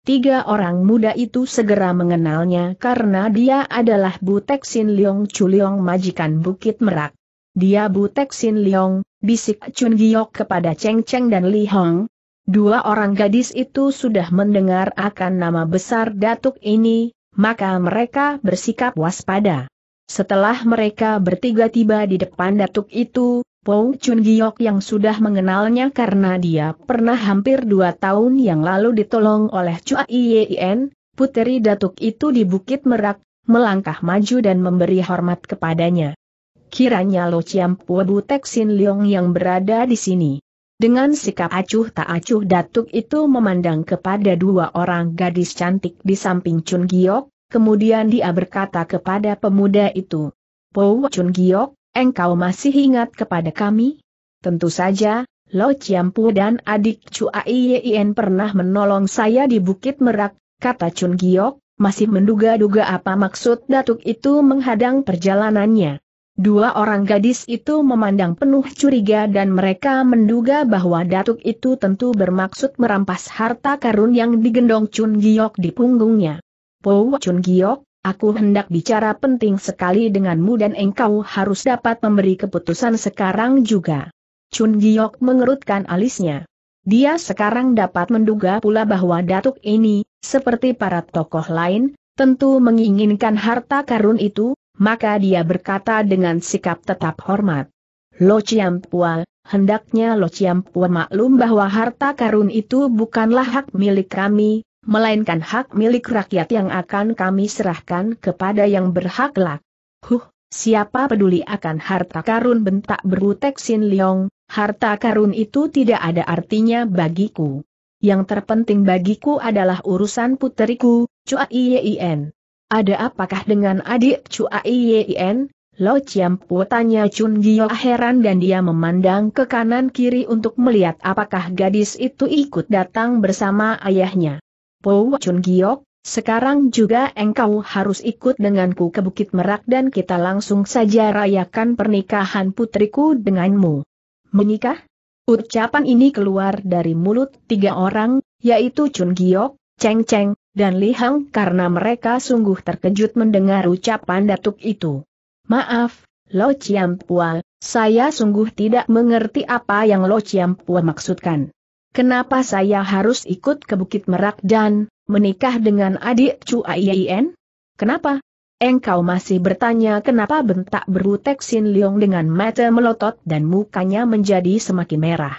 Tiga orang muda itu segera mengenalnya karena dia adalah Butek Sin Leong Chuliong majikan Bukit Merak. Dia Butek Sin Leong, bisik Chun Giok kepada Cheng Cheng dan Li Hong. Dua orang gadis itu sudah mendengar akan nama besar datuk ini, maka mereka bersikap waspada. Setelah mereka bertiga tiba di depan datuk itu, Pong Chun Giok yang sudah mengenalnya karena dia pernah hampir dua tahun yang lalu ditolong oleh Chua Iyein, puteri datuk itu di Bukit Merak, melangkah maju dan memberi hormat kepadanya. Kiranya Lo Chiam Puebu Sin Leong yang berada di sini. Dengan sikap acuh tak acuh datuk itu memandang kepada dua orang gadis cantik di samping Chun Giok, Kemudian dia berkata kepada pemuda itu, Po Chun Giok, engkau masih ingat kepada kami? Tentu saja, Lo Chiampu dan adik Chua Ien pernah menolong saya di Bukit Merak, kata Chun Giok, masih menduga-duga apa maksud datuk itu menghadang perjalanannya. Dua orang gadis itu memandang penuh curiga dan mereka menduga bahwa datuk itu tentu bermaksud merampas harta karun yang digendong Chun Giok di punggungnya. Po Chun Giok, aku hendak bicara penting sekali denganmu dan engkau harus dapat memberi keputusan sekarang juga. Chun Giok mengerutkan alisnya. Dia sekarang dapat menduga pula bahwa datuk ini, seperti para tokoh lain, tentu menginginkan harta karun itu, maka dia berkata dengan sikap tetap hormat. Lo Pua, hendaknya Lo Pua maklum bahwa harta karun itu bukanlah hak milik kami, melainkan hak milik rakyat yang akan kami serahkan kepada yang berhak lak. Huh, siapa peduli akan harta karun bentak berutek Sin Leong, harta karun itu tidak ada artinya bagiku. Yang terpenting bagiku adalah urusan puteriku, Chua Iyien. Ada apakah dengan adik Chua Iyien? Lo Chiampu tanya Chun Gio heran dan dia memandang ke kanan kiri untuk melihat apakah gadis itu ikut datang bersama ayahnya. Po Chun Giok, sekarang juga engkau harus ikut denganku ke Bukit Merak dan kita langsung saja rayakan pernikahan putriku denganmu. Menikah? Ucapan ini keluar dari mulut tiga orang, yaitu Chun Giok, Cheng Cheng, dan Li Hang karena mereka sungguh terkejut mendengar ucapan datuk itu. Maaf, Lo Chiam Pua, saya sungguh tidak mengerti apa yang Lo Chiam Pua maksudkan kenapa saya harus ikut ke Bukit Merak dan menikah dengan adik Chu Aien? Kenapa? Engkau masih bertanya kenapa bentak berutek Sin Leong dengan mata melotot dan mukanya menjadi semakin merah.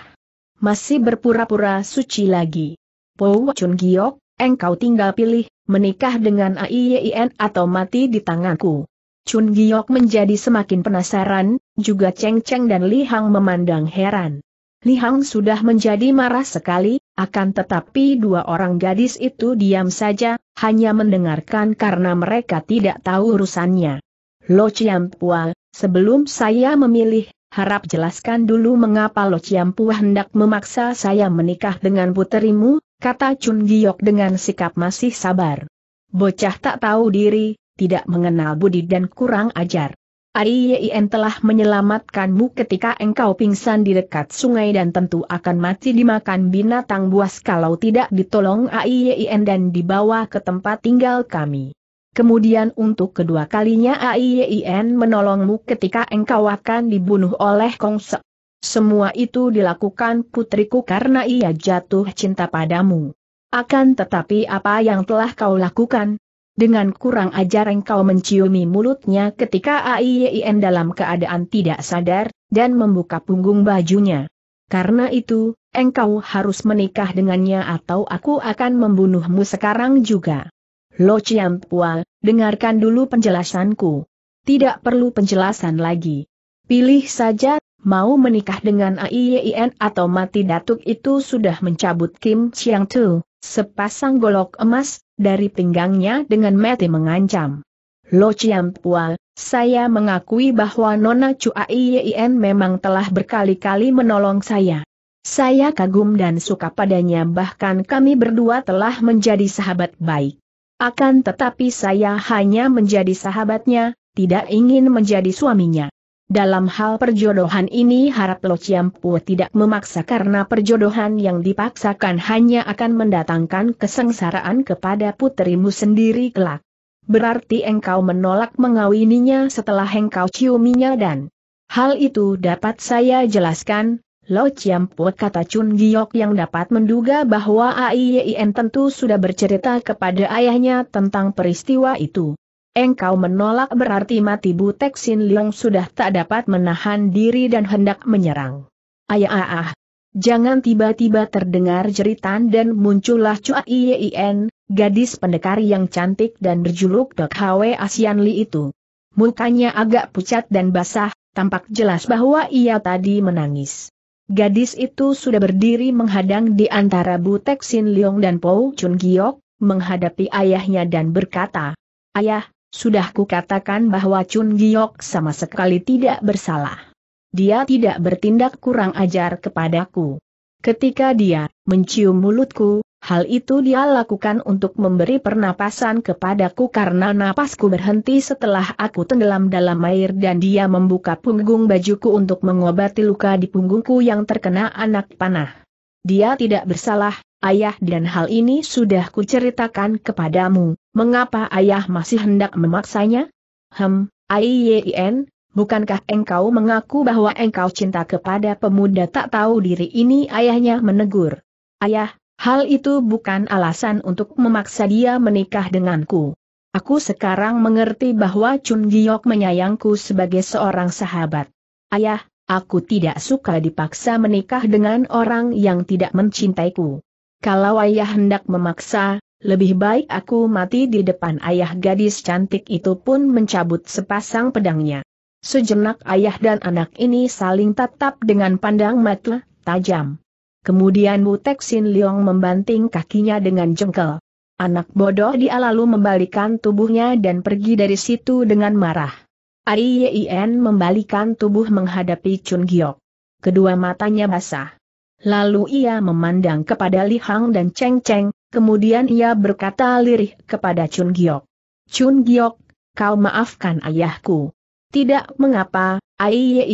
Masih berpura-pura suci lagi. Po Chun Giok, engkau tinggal pilih, menikah dengan Aien atau mati di tanganku. Chun Giok menjadi semakin penasaran, juga Cheng Cheng dan Li Hang memandang heran. Li Hang sudah menjadi marah sekali, akan tetapi dua orang gadis itu diam saja, hanya mendengarkan karena mereka tidak tahu urusannya. Lo Pua, sebelum saya memilih, harap jelaskan dulu mengapa Lo Pua hendak memaksa saya menikah dengan puterimu, kata Chun Giok dengan sikap masih sabar. Bocah tak tahu diri, tidak mengenal budi dan kurang ajar. AIYIN telah menyelamatkanmu ketika engkau pingsan di dekat sungai dan tentu akan mati dimakan binatang buas kalau tidak ditolong AIYIN dan dibawa ke tempat tinggal kami. Kemudian untuk kedua kalinya AIYIN menolongmu ketika engkau akan dibunuh oleh Kongse. Semua itu dilakukan putriku karena ia jatuh cinta padamu. Akan tetapi apa yang telah kau lakukan, dengan kurang ajar engkau menciumi mulutnya ketika AIYIN dalam keadaan tidak sadar, dan membuka punggung bajunya. Karena itu, engkau harus menikah dengannya atau aku akan membunuhmu sekarang juga. Lo Chiampua, dengarkan dulu penjelasanku. Tidak perlu penjelasan lagi. Pilih saja mau menikah dengan AIYIN atau mati datuk itu sudah mencabut Kim Chiang Tu, sepasang golok emas, dari pinggangnya dengan mati mengancam. Lo Chiang Pual, saya mengakui bahwa Nona Chu AIYIN memang telah berkali-kali menolong saya. Saya kagum dan suka padanya bahkan kami berdua telah menjadi sahabat baik. Akan tetapi saya hanya menjadi sahabatnya, tidak ingin menjadi suaminya. Dalam hal perjodohan ini harap Lo Chiampu tidak memaksa karena perjodohan yang dipaksakan hanya akan mendatangkan kesengsaraan kepada putrimu sendiri kelak. Berarti engkau menolak mengawininya setelah engkau ciuminya dan hal itu dapat saya jelaskan, Lo Chiampu kata Chun Giok yang dapat menduga bahwa AIYIN tentu sudah bercerita kepada ayahnya tentang peristiwa itu. Engkau menolak berarti mati Butek Sin Leong sudah tak dapat menahan diri dan hendak menyerang. Ayah ah, ah. Jangan tiba-tiba terdengar jeritan dan muncullah Chua Ien, gadis pendekar yang cantik dan berjuluk Dok Hwe Asian Li itu. Mukanya agak pucat dan basah, tampak jelas bahwa ia tadi menangis. Gadis itu sudah berdiri menghadang di antara Butek Sin Leong dan Pou Chun Giok, menghadapi ayahnya dan berkata, Ayah, sudah kukatakan bahwa Chun Giok sama sekali tidak bersalah. Dia tidak bertindak kurang ajar kepadaku. Ketika dia mencium mulutku, hal itu dia lakukan untuk memberi pernapasan kepadaku karena napasku berhenti setelah aku tenggelam dalam air dan dia membuka punggung bajuku untuk mengobati luka di punggungku yang terkena anak panah. Dia tidak bersalah, ayah dan hal ini sudah kuceritakan kepadamu, mengapa ayah masih hendak memaksanya? Hem, Aiyen, bukankah engkau mengaku bahwa engkau cinta kepada pemuda tak tahu diri ini ayahnya menegur. Ayah, hal itu bukan alasan untuk memaksa dia menikah denganku. Aku sekarang mengerti bahwa Chun Giok menyayangku sebagai seorang sahabat. Ayah, Aku tidak suka dipaksa menikah dengan orang yang tidak mencintaiku. Kalau ayah hendak memaksa, lebih baik aku mati di depan ayah gadis cantik itu pun mencabut sepasang pedangnya. Sejenak ayah dan anak ini saling tatap dengan pandang mata tajam. Kemudian Butek Teksin Leong membanting kakinya dengan jengkel. Anak bodoh dia lalu membalikan tubuhnya dan pergi dari situ dengan marah. Ai Yien membalikan tubuh menghadapi Chun Giok. Kedua matanya basah. Lalu ia memandang kepada Li Hang dan Cheng Cheng, kemudian ia berkata lirih kepada Chun Giok. Chun Giok, kau maafkan ayahku. Tidak mengapa, Ai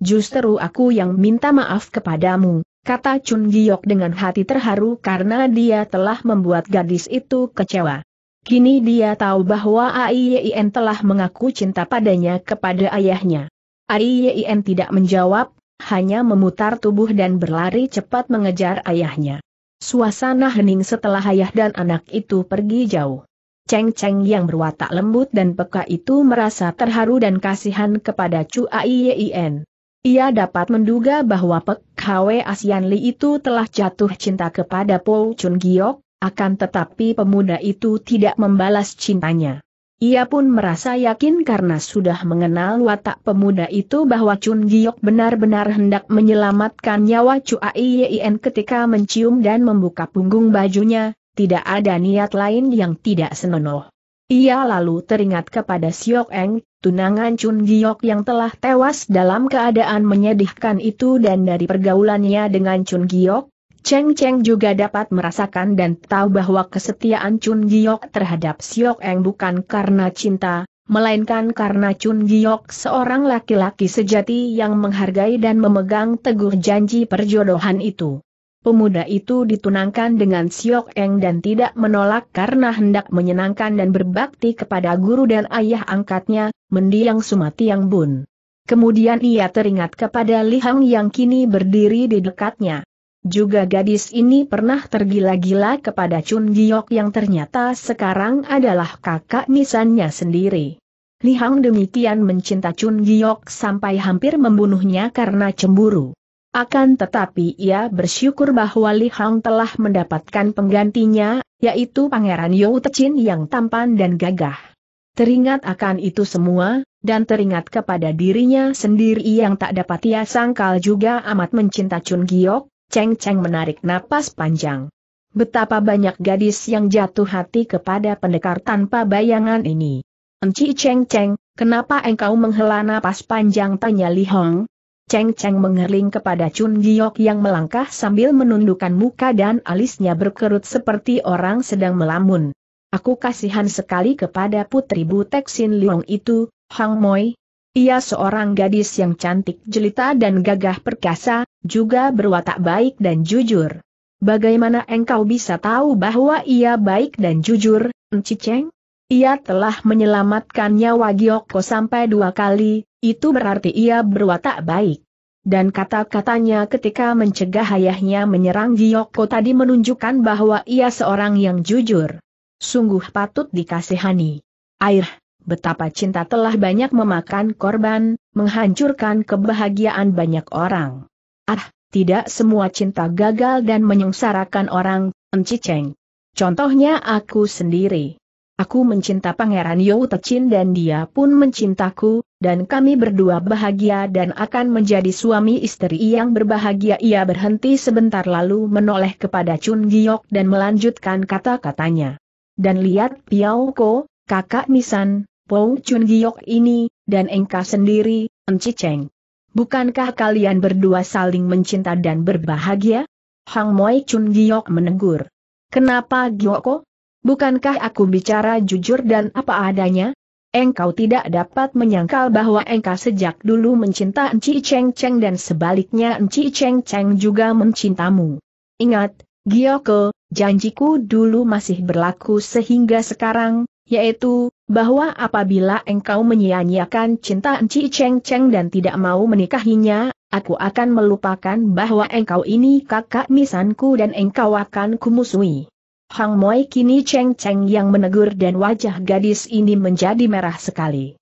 Justru aku yang minta maaf kepadamu, kata Chun Giok dengan hati terharu karena dia telah membuat gadis itu kecewa. Kini dia tahu bahwa AIYIN telah mengaku cinta padanya kepada ayahnya. AIYIN tidak menjawab, hanya memutar tubuh dan berlari cepat mengejar ayahnya. Suasana hening setelah ayah dan anak itu pergi jauh. Cheng Cheng yang berwatak lembut dan peka itu merasa terharu dan kasihan kepada Chu AIYIN. Ia dapat menduga bahwa Pek Hwe Asian Li itu telah jatuh cinta kepada Po Chun Giok, akan tetapi pemuda itu tidak membalas cintanya. Ia pun merasa yakin karena sudah mengenal watak pemuda itu bahwa Chun Giok benar-benar hendak menyelamatkan nyawa Chu Yin ketika mencium dan membuka punggung bajunya, tidak ada niat lain yang tidak senonoh. Ia lalu teringat kepada Siok Eng, tunangan Chun Giok yang telah tewas dalam keadaan menyedihkan itu dan dari pergaulannya dengan Chun Giok, Cheng Cheng juga dapat merasakan dan tahu bahwa kesetiaan Chun Giok terhadap Siok Eng bukan karena cinta, melainkan karena Chun Giok seorang laki-laki sejati yang menghargai dan memegang teguh janji perjodohan itu. Pemuda itu ditunangkan dengan Siok Eng dan tidak menolak karena hendak menyenangkan dan berbakti kepada guru dan ayah angkatnya, mendiang Sumatiang Bun. Kemudian ia teringat kepada Li Hang yang kini berdiri di dekatnya. Juga gadis ini pernah tergila-gila kepada Chun Giok yang ternyata sekarang adalah kakak nisannya sendiri. Li Hang demikian mencinta Chun Giok sampai hampir membunuhnya karena cemburu. Akan tetapi ia bersyukur bahwa Li Hang telah mendapatkan penggantinya, yaitu Pangeran Yo Tecin yang tampan dan gagah. Teringat akan itu semua, dan teringat kepada dirinya sendiri yang tak dapat ia sangkal juga amat mencinta Chun Giok, Cheng Cheng menarik napas panjang. Betapa banyak gadis yang jatuh hati kepada pendekar tanpa bayangan ini. Enci Cheng Cheng, kenapa engkau menghela napas panjang tanya Li Hong? Cheng Cheng mengerling kepada Chun Giok yang melangkah sambil menundukkan muka dan alisnya berkerut seperti orang sedang melamun. Aku kasihan sekali kepada putri Butek Sin Liong itu, Hang Moi, ia seorang gadis yang cantik jelita dan gagah perkasa, juga berwatak baik dan jujur. Bagaimana engkau bisa tahu bahwa ia baik dan jujur, Cheng? Ia telah menyelamatkan nyawa Gioko sampai dua kali, itu berarti ia berwatak baik. Dan kata-katanya ketika mencegah ayahnya menyerang Gioko tadi menunjukkan bahwa ia seorang yang jujur. Sungguh patut dikasihani. Air betapa cinta telah banyak memakan korban, menghancurkan kebahagiaan banyak orang. Ah, tidak semua cinta gagal dan menyengsarakan orang, Enciceng. Contohnya aku sendiri. Aku mencinta Pangeran Yau Tecin dan dia pun mencintaku, dan kami berdua bahagia dan akan menjadi suami istri yang berbahagia. Ia berhenti sebentar lalu menoleh kepada Chun Giok dan melanjutkan kata-katanya. Dan lihat Piao Ko, kakak Misan, Pou Chun Giok ini, dan engkau sendiri, Enci Cheng. Bukankah kalian berdua saling mencinta dan berbahagia? Hang Moi Chun Giok menegur. Kenapa Gioko? Bukankah aku bicara jujur dan apa adanya? Engkau tidak dapat menyangkal bahwa engkau sejak dulu mencinta Enci Cheng Cheng dan sebaliknya Enci Cheng Cheng juga mencintamu. Ingat, Gioko, janjiku dulu masih berlaku sehingga sekarang, yaitu, bahwa apabila engkau menyia-nyiakan cinta Enci Cheng Cheng dan tidak mau menikahinya, aku akan melupakan bahwa engkau ini kakak misanku dan engkau akan kumusui. Hang Moi kini Cheng Cheng yang menegur dan wajah gadis ini menjadi merah sekali.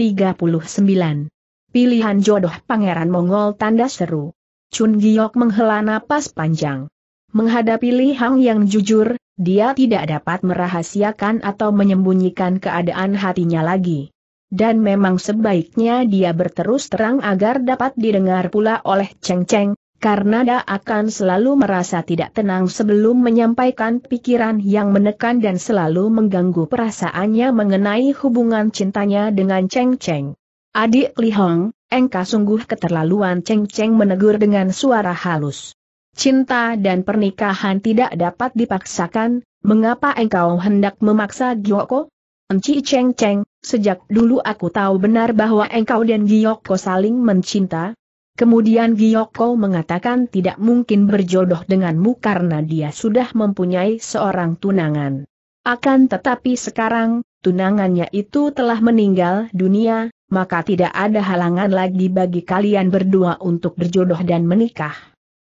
39. Pilihan jodoh Pangeran Mongol tanda seru. Chun Giok menghela napas panjang. Menghadapi Li Hang yang jujur, dia tidak dapat merahasiakan atau menyembunyikan keadaan hatinya lagi. Dan memang sebaiknya dia berterus terang agar dapat didengar pula oleh Cheng Cheng, karena dia akan selalu merasa tidak tenang sebelum menyampaikan pikiran yang menekan dan selalu mengganggu perasaannya mengenai hubungan cintanya dengan Cheng Cheng. Adik Li Hong, engkau sungguh keterlaluan Cheng Cheng menegur dengan suara halus cinta dan pernikahan tidak dapat dipaksakan, mengapa engkau hendak memaksa Gyoko? Enci Cheng Cheng, sejak dulu aku tahu benar bahwa engkau dan Gyoko saling mencinta. Kemudian Gyoko mengatakan tidak mungkin berjodoh denganmu karena dia sudah mempunyai seorang tunangan. Akan tetapi sekarang, tunangannya itu telah meninggal dunia, maka tidak ada halangan lagi bagi kalian berdua untuk berjodoh dan menikah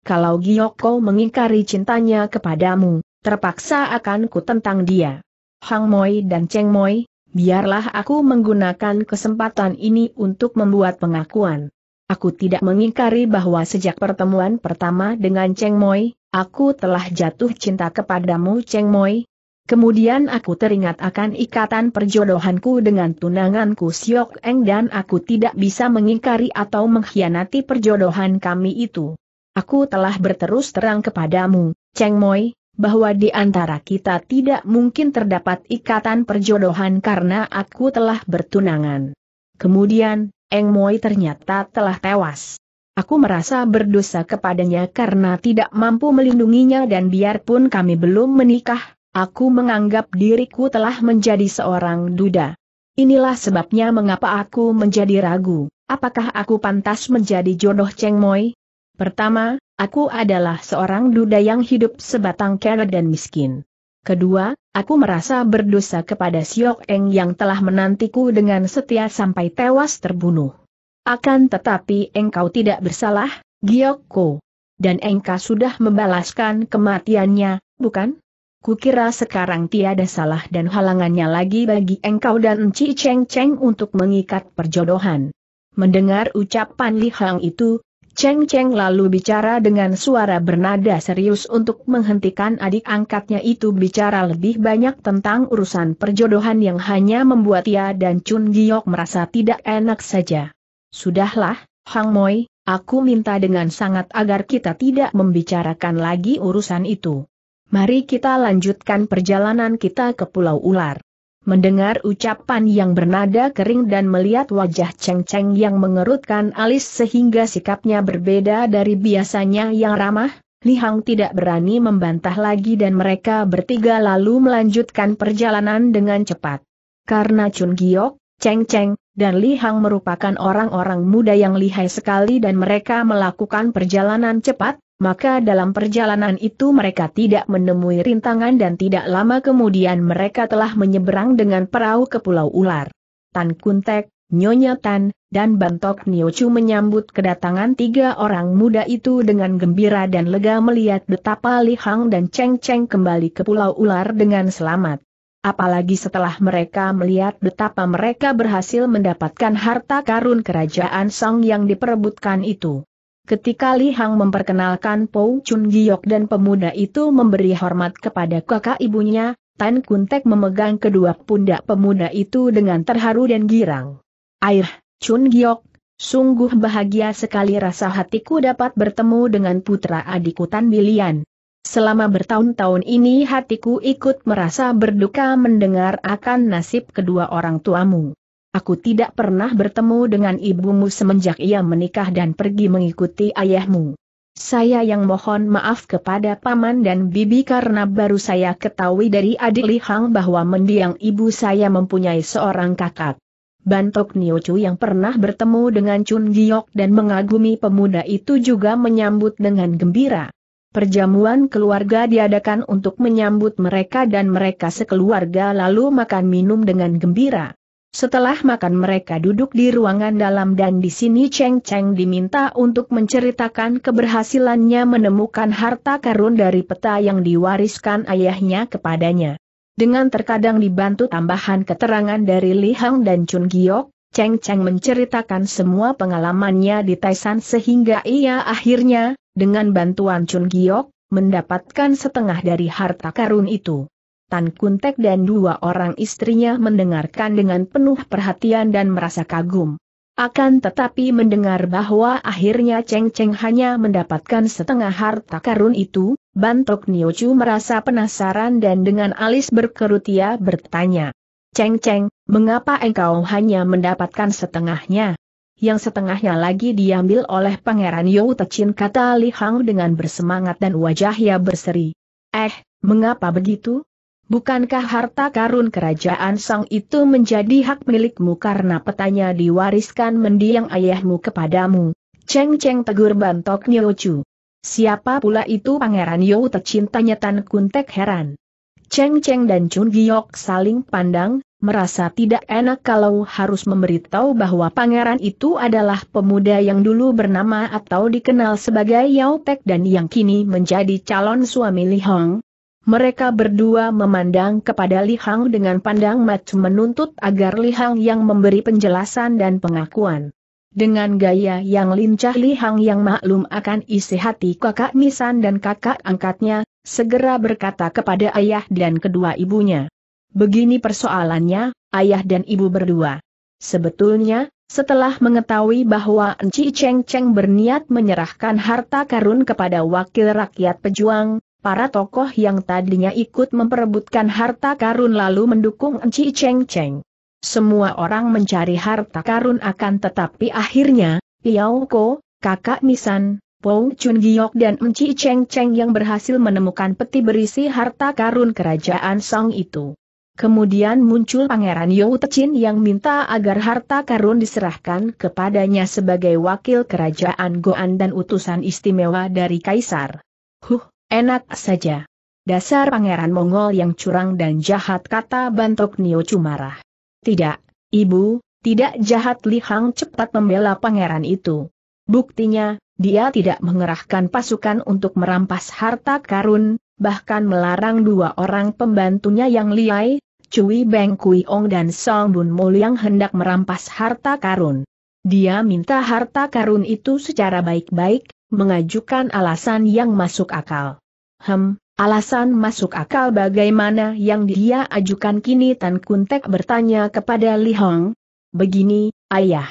kalau Giyoko mengingkari cintanya kepadamu, terpaksa akan ku tentang dia. Hang Moi dan Cheng Moi, biarlah aku menggunakan kesempatan ini untuk membuat pengakuan. Aku tidak mengingkari bahwa sejak pertemuan pertama dengan Cheng Moi, aku telah jatuh cinta kepadamu Cheng Moi. Kemudian aku teringat akan ikatan perjodohanku dengan tunanganku Siok Eng dan aku tidak bisa mengingkari atau mengkhianati perjodohan kami itu. Aku telah berterus terang kepadamu, Cheng Moi, bahwa di antara kita tidak mungkin terdapat ikatan perjodohan karena aku telah bertunangan. Kemudian, Eng Moi ternyata telah tewas. Aku merasa berdosa kepadanya karena tidak mampu melindunginya dan biarpun kami belum menikah, aku menganggap diriku telah menjadi seorang duda. Inilah sebabnya mengapa aku menjadi ragu, apakah aku pantas menjadi jodoh Cheng Moi? Pertama, aku adalah seorang duda yang hidup sebatang kara dan miskin. Kedua, aku merasa berdosa kepada Siok Eng yang telah menantiku dengan setia sampai tewas terbunuh. Akan tetapi engkau tidak bersalah, Giokko. Dan engkau sudah membalaskan kematiannya, bukan? Kukira sekarang tiada salah dan halangannya lagi bagi engkau dan Enci Cheng Cheng untuk mengikat perjodohan. Mendengar ucapan Li Hang itu, Cheng Cheng lalu bicara dengan suara bernada serius untuk menghentikan adik angkatnya itu bicara lebih banyak tentang urusan perjodohan yang hanya membuat ia dan Chun Giok merasa tidak enak saja. Sudahlah, Hang Moi, aku minta dengan sangat agar kita tidak membicarakan lagi urusan itu. Mari kita lanjutkan perjalanan kita ke Pulau Ular. Mendengar ucapan yang bernada kering dan melihat wajah Cheng Cheng yang mengerutkan alis sehingga sikapnya berbeda dari biasanya yang ramah, Li Hang tidak berani membantah lagi dan mereka bertiga lalu melanjutkan perjalanan dengan cepat. Karena Chun Giok, Cheng Cheng, dan Li Hang merupakan orang-orang muda yang lihai sekali dan mereka melakukan perjalanan cepat, maka dalam perjalanan itu mereka tidak menemui rintangan dan tidak lama kemudian mereka telah menyeberang dengan perahu ke Pulau Ular. Tan Kuntek, Nyonya Tan, dan Bantok Niochu menyambut kedatangan tiga orang muda itu dengan gembira dan lega melihat betapa Li Hang dan Cheng Cheng kembali ke Pulau Ular dengan selamat. Apalagi setelah mereka melihat betapa mereka berhasil mendapatkan harta karun kerajaan Song yang diperebutkan itu. Ketika Li Hang memperkenalkan Pou Chun Giok dan pemuda itu memberi hormat kepada kakak ibunya, Tan Kuntek memegang kedua pundak pemuda itu dengan terharu dan girang. Air, Chun Giok, sungguh bahagia sekali rasa hatiku dapat bertemu dengan putra adikku Tan Bilian. Selama bertahun-tahun ini hatiku ikut merasa berduka mendengar akan nasib kedua orang tuamu. Aku tidak pernah bertemu dengan ibumu semenjak ia menikah dan pergi mengikuti ayahmu. Saya yang mohon maaf kepada paman dan bibi karena baru saya ketahui dari adik lihang bahwa mendiang ibu saya mempunyai seorang kakak. Bantok Niochu yang pernah bertemu dengan Chun Giok dan mengagumi pemuda itu juga menyambut dengan gembira. Perjamuan keluarga diadakan untuk menyambut mereka dan mereka sekeluarga lalu makan minum dengan gembira. Setelah makan mereka duduk di ruangan dalam dan di sini Cheng Cheng diminta untuk menceritakan keberhasilannya menemukan harta karun dari peta yang diwariskan ayahnya kepadanya. Dengan terkadang dibantu tambahan keterangan dari Li Hang dan Chun Giok, Cheng Cheng menceritakan semua pengalamannya di Taisan sehingga ia akhirnya, dengan bantuan Chun Giok, mendapatkan setengah dari harta karun itu. Tan Kuntek dan dua orang istrinya mendengarkan dengan penuh perhatian dan merasa kagum. Akan tetapi mendengar bahwa akhirnya Cheng Cheng hanya mendapatkan setengah harta karun itu, Bantok Niochu merasa penasaran dan dengan alis berkerut ia bertanya. Cheng Cheng, mengapa engkau hanya mendapatkan setengahnya? Yang setengahnya lagi diambil oleh Pangeran Yau Tecin kata Li Hang dengan bersemangat dan wajahnya berseri. Eh, mengapa begitu? Bukankah harta karun kerajaan sang itu menjadi hak milikmu karena petanya diwariskan mendiang ayahmu kepadamu? Cheng Cheng tegur bantok Chu. Siapa pula itu pangeran Yo tercintanya Tan Kuntek heran. Cheng Cheng dan Chun Giok saling pandang, merasa tidak enak kalau harus memberitahu bahwa pangeran itu adalah pemuda yang dulu bernama atau dikenal sebagai Yao Pek dan yang kini menjadi calon suami Li Hong, mereka berdua memandang kepada Li Hang dengan pandang macam menuntut agar Li Hang yang memberi penjelasan dan pengakuan. Dengan gaya yang lincah Li Hang yang maklum akan isi hati kakak Misan dan kakak angkatnya, segera berkata kepada ayah dan kedua ibunya. Begini persoalannya, ayah dan ibu berdua. Sebetulnya, setelah mengetahui bahwa Enci Cheng Cheng berniat menyerahkan harta karun kepada wakil rakyat pejuang, Para tokoh yang tadinya ikut memperebutkan harta karun lalu mendukung Enci Cheng Cheng. Semua orang mencari harta karun akan tetapi akhirnya, Piao Ko, kakak Misan, Pong Chun Giok dan Enci Cheng Cheng yang berhasil menemukan peti berisi harta karun kerajaan Song itu. Kemudian muncul Pangeran Yong Tecin yang minta agar harta karun diserahkan kepadanya sebagai wakil kerajaan Goan dan utusan istimewa dari Kaisar. Huh, Enak saja. Dasar pangeran Mongol yang curang dan jahat kata Bantok Nio Cumarah. Tidak, ibu, tidak jahat Li Hang cepat membela pangeran itu. Buktinya, dia tidak mengerahkan pasukan untuk merampas harta karun, bahkan melarang dua orang pembantunya yang liai, Cui Beng Kui Ong dan Song Bun Mul yang hendak merampas harta karun. Dia minta harta karun itu secara baik-baik, mengajukan alasan yang masuk akal. Hem, alasan masuk akal bagaimana yang dia ajukan kini Tan Kuntek bertanya kepada Li Hong. Begini, ayah.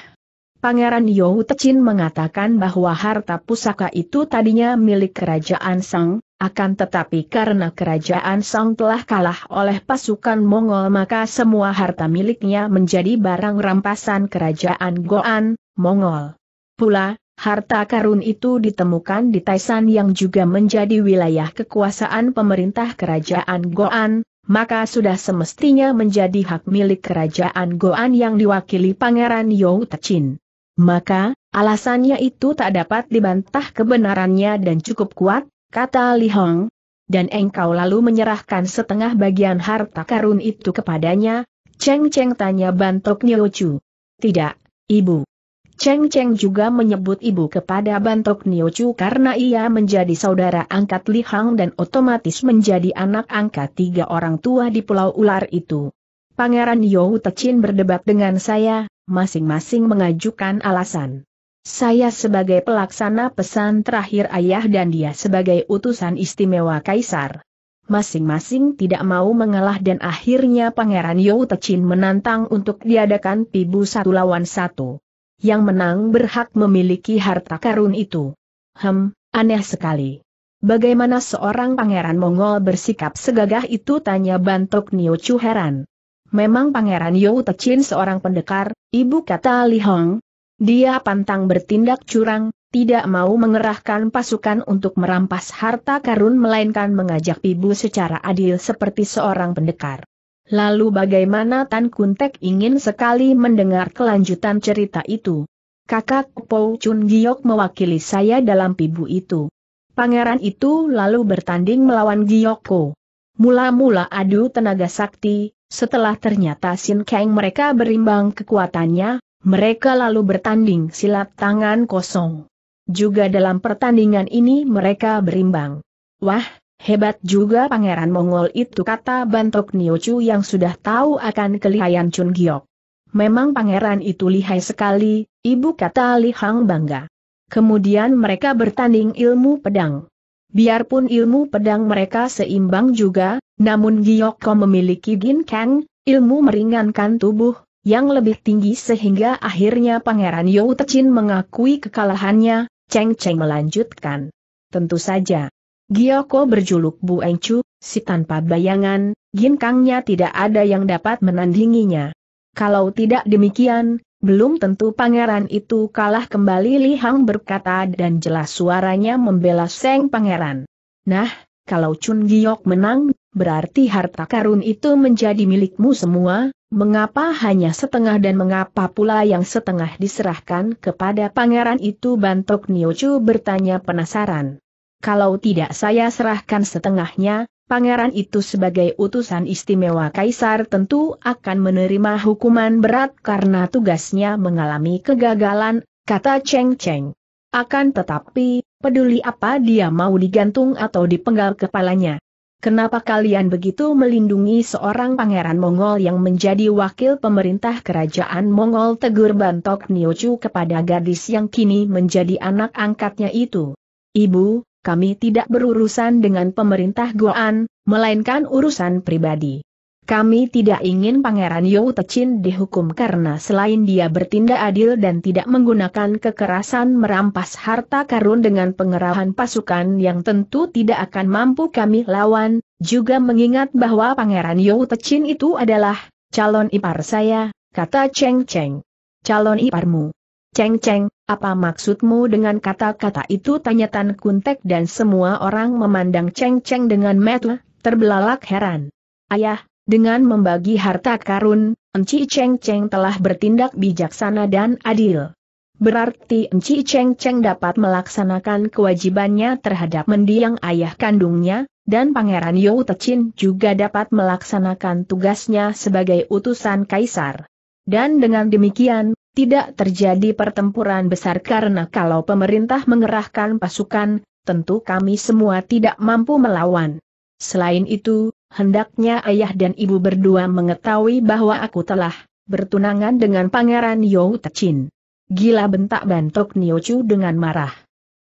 Pangeran Yohu Tecin mengatakan bahwa harta pusaka itu tadinya milik kerajaan Sang, akan tetapi karena kerajaan Song telah kalah oleh pasukan Mongol maka semua harta miliknya menjadi barang rampasan kerajaan Goan, Mongol. Pula, Harta karun itu ditemukan di Taisan yang juga menjadi wilayah kekuasaan pemerintah kerajaan Goan, maka sudah semestinya menjadi hak milik kerajaan Goan yang diwakili Pangeran Yau Techin. Maka, alasannya itu tak dapat dibantah kebenarannya dan cukup kuat, kata Li Hong. Dan engkau lalu menyerahkan setengah bagian harta karun itu kepadanya, Cheng Cheng tanya bantok Chu. Tidak, ibu. Cheng Cheng juga menyebut ibu kepada Bantok Niochu karena ia menjadi saudara angkat Li Hang dan otomatis menjadi anak angkat tiga orang tua di Pulau Ular itu. Pangeran Yohu Tecin berdebat dengan saya, masing-masing mengajukan alasan. Saya sebagai pelaksana pesan terakhir ayah dan dia sebagai utusan istimewa kaisar. Masing-masing tidak mau mengalah dan akhirnya Pangeran Yohu Tecin menantang untuk diadakan pibu satu lawan satu yang menang berhak memiliki harta karun itu. Hem, aneh sekali. Bagaimana seorang pangeran Mongol bersikap segagah itu tanya Bantok Nio Chu heran. Memang pangeran Yo Tecin seorang pendekar, ibu kata Li Hong. Dia pantang bertindak curang, tidak mau mengerahkan pasukan untuk merampas harta karun melainkan mengajak ibu secara adil seperti seorang pendekar. Lalu bagaimana Tan Kuntek ingin sekali mendengar kelanjutan cerita itu? Kakak Po Chun Giok mewakili saya dalam pibu itu. Pangeran itu lalu bertanding melawan Giokko. Mula-mula adu tenaga sakti, setelah ternyata Sin Kang mereka berimbang kekuatannya, mereka lalu bertanding silat tangan kosong. Juga dalam pertandingan ini mereka berimbang. Wah, Hebat juga pangeran Mongol itu kata Bantok Niochu yang sudah tahu akan kelihayan Chun Giok. Memang pangeran itu lihai sekali, ibu kata Li Hang bangga. Kemudian mereka bertanding ilmu pedang. Biarpun ilmu pedang mereka seimbang juga, namun Giok Ko memiliki Gin Kang, ilmu meringankan tubuh, yang lebih tinggi sehingga akhirnya pangeran Yau Tecin mengakui kekalahannya, Cheng Cheng melanjutkan. Tentu saja, Gioko berjuluk Bu Engcu, si tanpa bayangan, ginkangnya tidak ada yang dapat menandinginya. Kalau tidak demikian, belum tentu pangeran itu kalah kembali Li Hang berkata dan jelas suaranya membela Seng pangeran. Nah, kalau Chun Giok menang, berarti harta karun itu menjadi milikmu semua, mengapa hanya setengah dan mengapa pula yang setengah diserahkan kepada pangeran itu Bantok Niochu bertanya penasaran kalau tidak saya serahkan setengahnya, pangeran itu sebagai utusan istimewa kaisar tentu akan menerima hukuman berat karena tugasnya mengalami kegagalan, kata Cheng Cheng. Akan tetapi, peduli apa dia mau digantung atau dipenggal kepalanya. Kenapa kalian begitu melindungi seorang pangeran Mongol yang menjadi wakil pemerintah kerajaan Mongol tegur bantok Niochu kepada gadis yang kini menjadi anak angkatnya itu? Ibu, kami tidak berurusan dengan pemerintah Goan, melainkan urusan pribadi. Kami tidak ingin Pangeran Yau Tecin dihukum karena selain dia bertindak adil dan tidak menggunakan kekerasan merampas harta karun dengan pengerahan pasukan yang tentu tidak akan mampu kami lawan, juga mengingat bahwa Pangeran Yau Tecin itu adalah calon ipar saya, kata Cheng Cheng. Calon iparmu. Ceng Ceng, apa maksudmu dengan kata-kata itu tanya Tan Kuntek dan semua orang memandang Ceng Ceng dengan mata terbelalak heran. Ayah, dengan membagi harta karun, Enci Ceng Ceng telah bertindak bijaksana dan adil. Berarti Enci Ceng Ceng dapat melaksanakan kewajibannya terhadap mendiang ayah kandungnya, dan Pangeran Yau Tecin juga dapat melaksanakan tugasnya sebagai utusan kaisar. Dan dengan demikian, tidak terjadi pertempuran besar karena kalau pemerintah mengerahkan pasukan, tentu kami semua tidak mampu melawan. Selain itu, hendaknya ayah dan ibu berdua mengetahui bahwa aku telah bertunangan dengan Pangeran Yau Tecin. Gila bentak bantok Niochu dengan marah.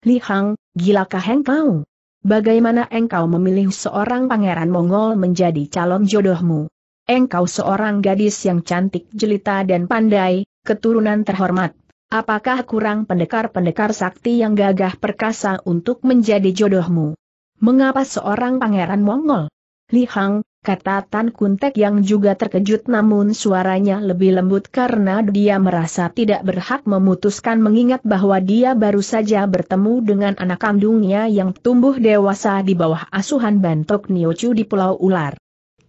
Li Hang, gilakah engkau? Bagaimana engkau memilih seorang pangeran Mongol menjadi calon jodohmu? Engkau seorang gadis yang cantik jelita dan pandai, keturunan terhormat. Apakah kurang pendekar-pendekar sakti yang gagah perkasa untuk menjadi jodohmu? Mengapa seorang pangeran Mongol? Li Hang, kata Tan Kuntek yang juga terkejut namun suaranya lebih lembut karena dia merasa tidak berhak memutuskan mengingat bahwa dia baru saja bertemu dengan anak kandungnya yang tumbuh dewasa di bawah asuhan Bantok Niochu di Pulau Ular.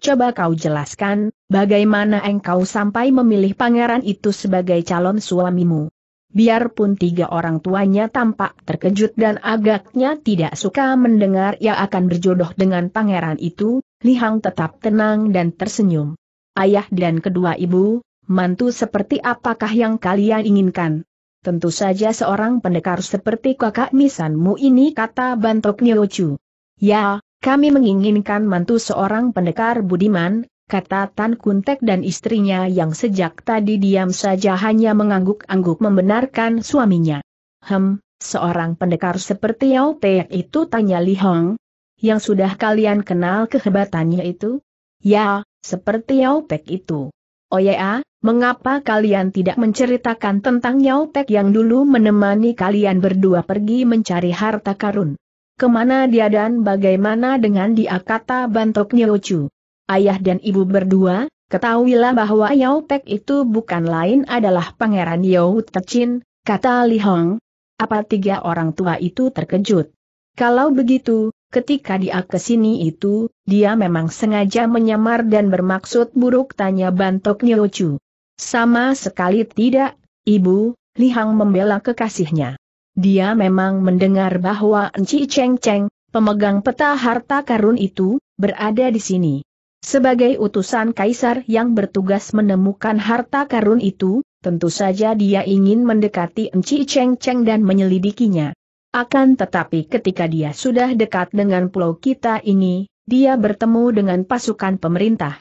Coba kau jelaskan, bagaimana engkau sampai memilih pangeran itu sebagai calon suamimu. Biarpun tiga orang tuanya tampak terkejut dan agaknya tidak suka mendengar ia akan berjodoh dengan pangeran itu, Lihang tetap tenang dan tersenyum. Ayah dan kedua ibu, mantu seperti apakah yang kalian inginkan? Tentu saja seorang pendekar seperti kakak misanmu ini kata Bantok Niochu. Ya, kami menginginkan mantu seorang pendekar budiman, kata Tan Kuntek dan istrinya yang sejak tadi diam saja hanya mengangguk-angguk membenarkan suaminya. Hem, seorang pendekar seperti Yao Teek itu tanya Li Hong. Yang sudah kalian kenal kehebatannya itu? Ya, seperti Yao Teek itu. Oh ya, mengapa kalian tidak menceritakan tentang Yao Teek yang dulu menemani kalian berdua pergi mencari harta karun? Kemana dia dan bagaimana dengan dia kata bantok Niochu. Ayah dan ibu berdua, ketahuilah bahwa Yao Pek itu bukan lain adalah pangeran Yao Tecin, kata Li Hong. Apa tiga orang tua itu terkejut? Kalau begitu, ketika dia kesini itu, dia memang sengaja menyamar dan bermaksud buruk tanya bantok Niochu. Sama sekali tidak, ibu, Li Hong membela kekasihnya. Dia memang mendengar bahwa Enci Cheng Cheng, pemegang peta harta karun itu, berada di sini. Sebagai utusan kaisar yang bertugas menemukan harta karun itu, tentu saja dia ingin mendekati Enci Cheng Cheng dan menyelidikinya. Akan tetapi ketika dia sudah dekat dengan pulau kita ini, dia bertemu dengan pasukan pemerintah.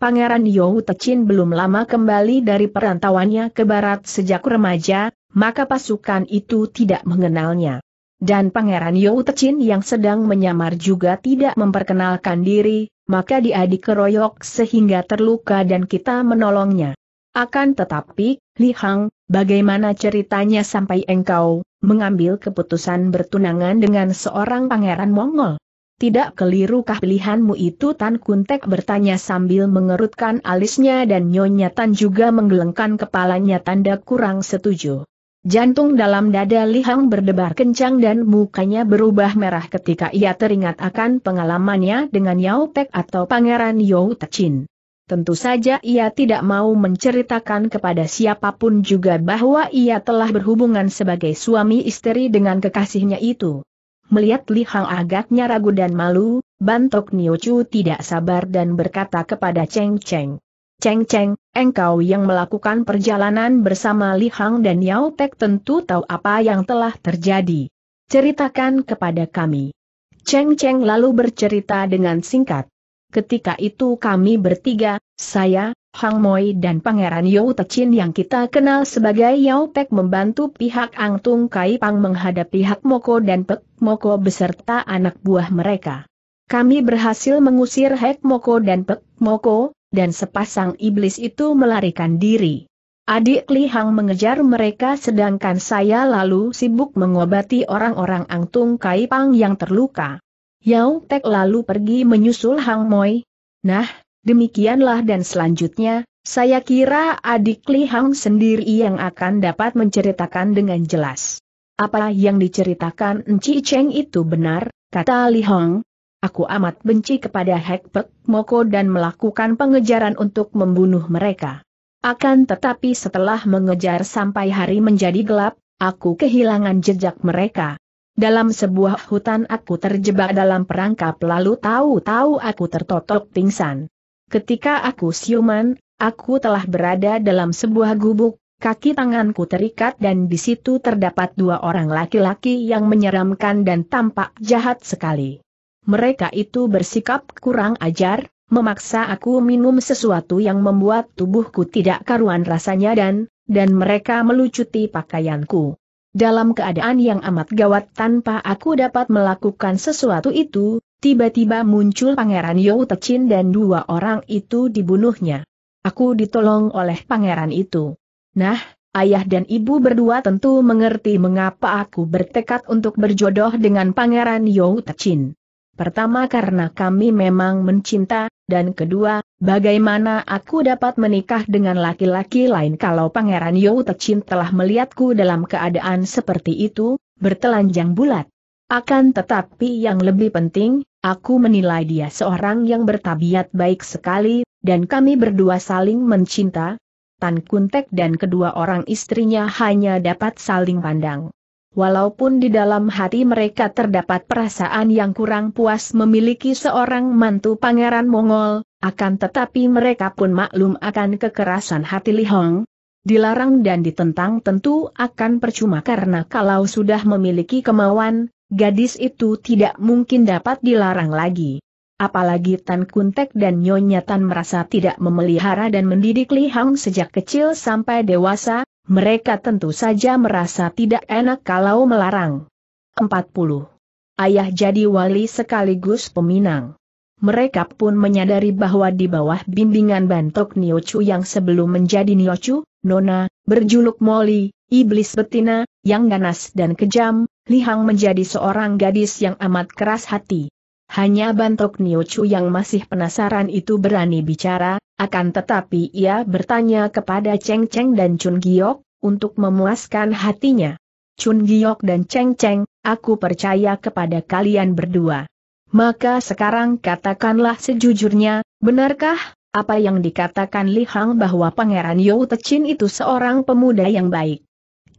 Pangeran Yohu Tecin belum lama kembali dari perantauannya ke barat sejak remaja, maka pasukan itu tidak mengenalnya. Dan Pangeran Yau Tecin yang sedang menyamar juga tidak memperkenalkan diri, maka dia dikeroyok sehingga terluka dan kita menolongnya. Akan tetapi, Li Hang, bagaimana ceritanya sampai engkau mengambil keputusan bertunangan dengan seorang pangeran Mongol? Tidak kelirukah pilihanmu itu Tan Kuntek bertanya sambil mengerutkan alisnya dan Nyonya Tan juga menggelengkan kepalanya tanda kurang setuju. Jantung dalam dada Li Hang berdebar kencang dan mukanya berubah merah ketika ia teringat akan pengalamannya dengan Yao Pek atau Pangeran Yao Tachin. Tentu saja ia tidak mau menceritakan kepada siapapun juga bahwa ia telah berhubungan sebagai suami istri dengan kekasihnya itu. Melihat Li Hang agaknya ragu dan malu, Bantok Niochu tidak sabar dan berkata kepada Cheng Cheng. Ceng Ceng, engkau yang melakukan perjalanan bersama Li Hang dan Yao Pek tentu tahu apa yang telah terjadi. Ceritakan kepada kami. Ceng Ceng lalu bercerita dengan singkat. Ketika itu kami bertiga, saya, Hang Moi dan Pangeran Yao Tecin yang kita kenal sebagai Yao Pek membantu pihak Ang Tung Kai Pang menghadapi Hak Moko dan Pek Moko beserta anak buah mereka. Kami berhasil mengusir Hek Moko dan Pek Moko, dan sepasang iblis itu melarikan diri. Adik Li Hang mengejar mereka sedangkan saya lalu sibuk mengobati orang-orang Angtung Kai Pang yang terluka. Yao Tek lalu pergi menyusul Hang Moi. Nah, demikianlah dan selanjutnya, saya kira adik Li Hang sendiri yang akan dapat menceritakan dengan jelas. Apa yang diceritakan Nci Cheng itu benar, kata Li Hong, aku amat benci kepada Hekpek Moko dan melakukan pengejaran untuk membunuh mereka. Akan tetapi setelah mengejar sampai hari menjadi gelap, aku kehilangan jejak mereka. Dalam sebuah hutan aku terjebak dalam perangkap lalu tahu-tahu aku tertotok pingsan. Ketika aku siuman, aku telah berada dalam sebuah gubuk, kaki tanganku terikat dan di situ terdapat dua orang laki-laki yang menyeramkan dan tampak jahat sekali mereka itu bersikap kurang ajar, memaksa aku minum sesuatu yang membuat tubuhku tidak karuan rasanya dan, dan mereka melucuti pakaianku. Dalam keadaan yang amat gawat tanpa aku dapat melakukan sesuatu itu, tiba-tiba muncul Pangeran Yau Tecin dan dua orang itu dibunuhnya. Aku ditolong oleh pangeran itu. Nah, ayah dan ibu berdua tentu mengerti mengapa aku bertekad untuk berjodoh dengan Pangeran Yau Tecin. Pertama karena kami memang mencinta, dan kedua, bagaimana aku dapat menikah dengan laki-laki lain kalau Pangeran Yo Tecin telah melihatku dalam keadaan seperti itu, bertelanjang bulat. Akan tetapi yang lebih penting, aku menilai dia seorang yang bertabiat baik sekali, dan kami berdua saling mencinta. Tan Kuntek dan kedua orang istrinya hanya dapat saling pandang. Walaupun di dalam hati mereka terdapat perasaan yang kurang puas memiliki seorang mantu pangeran Mongol, akan tetapi mereka pun maklum akan kekerasan hati Li Hong. Dilarang dan ditentang tentu akan percuma karena kalau sudah memiliki kemauan, gadis itu tidak mungkin dapat dilarang lagi. Apalagi Tan Kuntek dan Nyonya Tan merasa tidak memelihara dan mendidik Li Hang sejak kecil sampai dewasa, mereka tentu saja merasa tidak enak kalau melarang. 40. Ayah jadi wali sekaligus peminang. Mereka pun menyadari bahwa di bawah bimbingan bantok Niochu yang sebelum menjadi Niochu, Nona, berjuluk Molly, iblis betina, yang ganas dan kejam, Li Hang menjadi seorang gadis yang amat keras hati. Hanya Bantok Chu yang masih penasaran itu berani bicara, akan tetapi ia bertanya kepada Cheng Cheng dan Chun Giok, untuk memuaskan hatinya. Chun Giok dan Cheng Cheng, aku percaya kepada kalian berdua. Maka sekarang katakanlah sejujurnya, benarkah, apa yang dikatakan Li Hang bahwa Pangeran Te Techin itu seorang pemuda yang baik?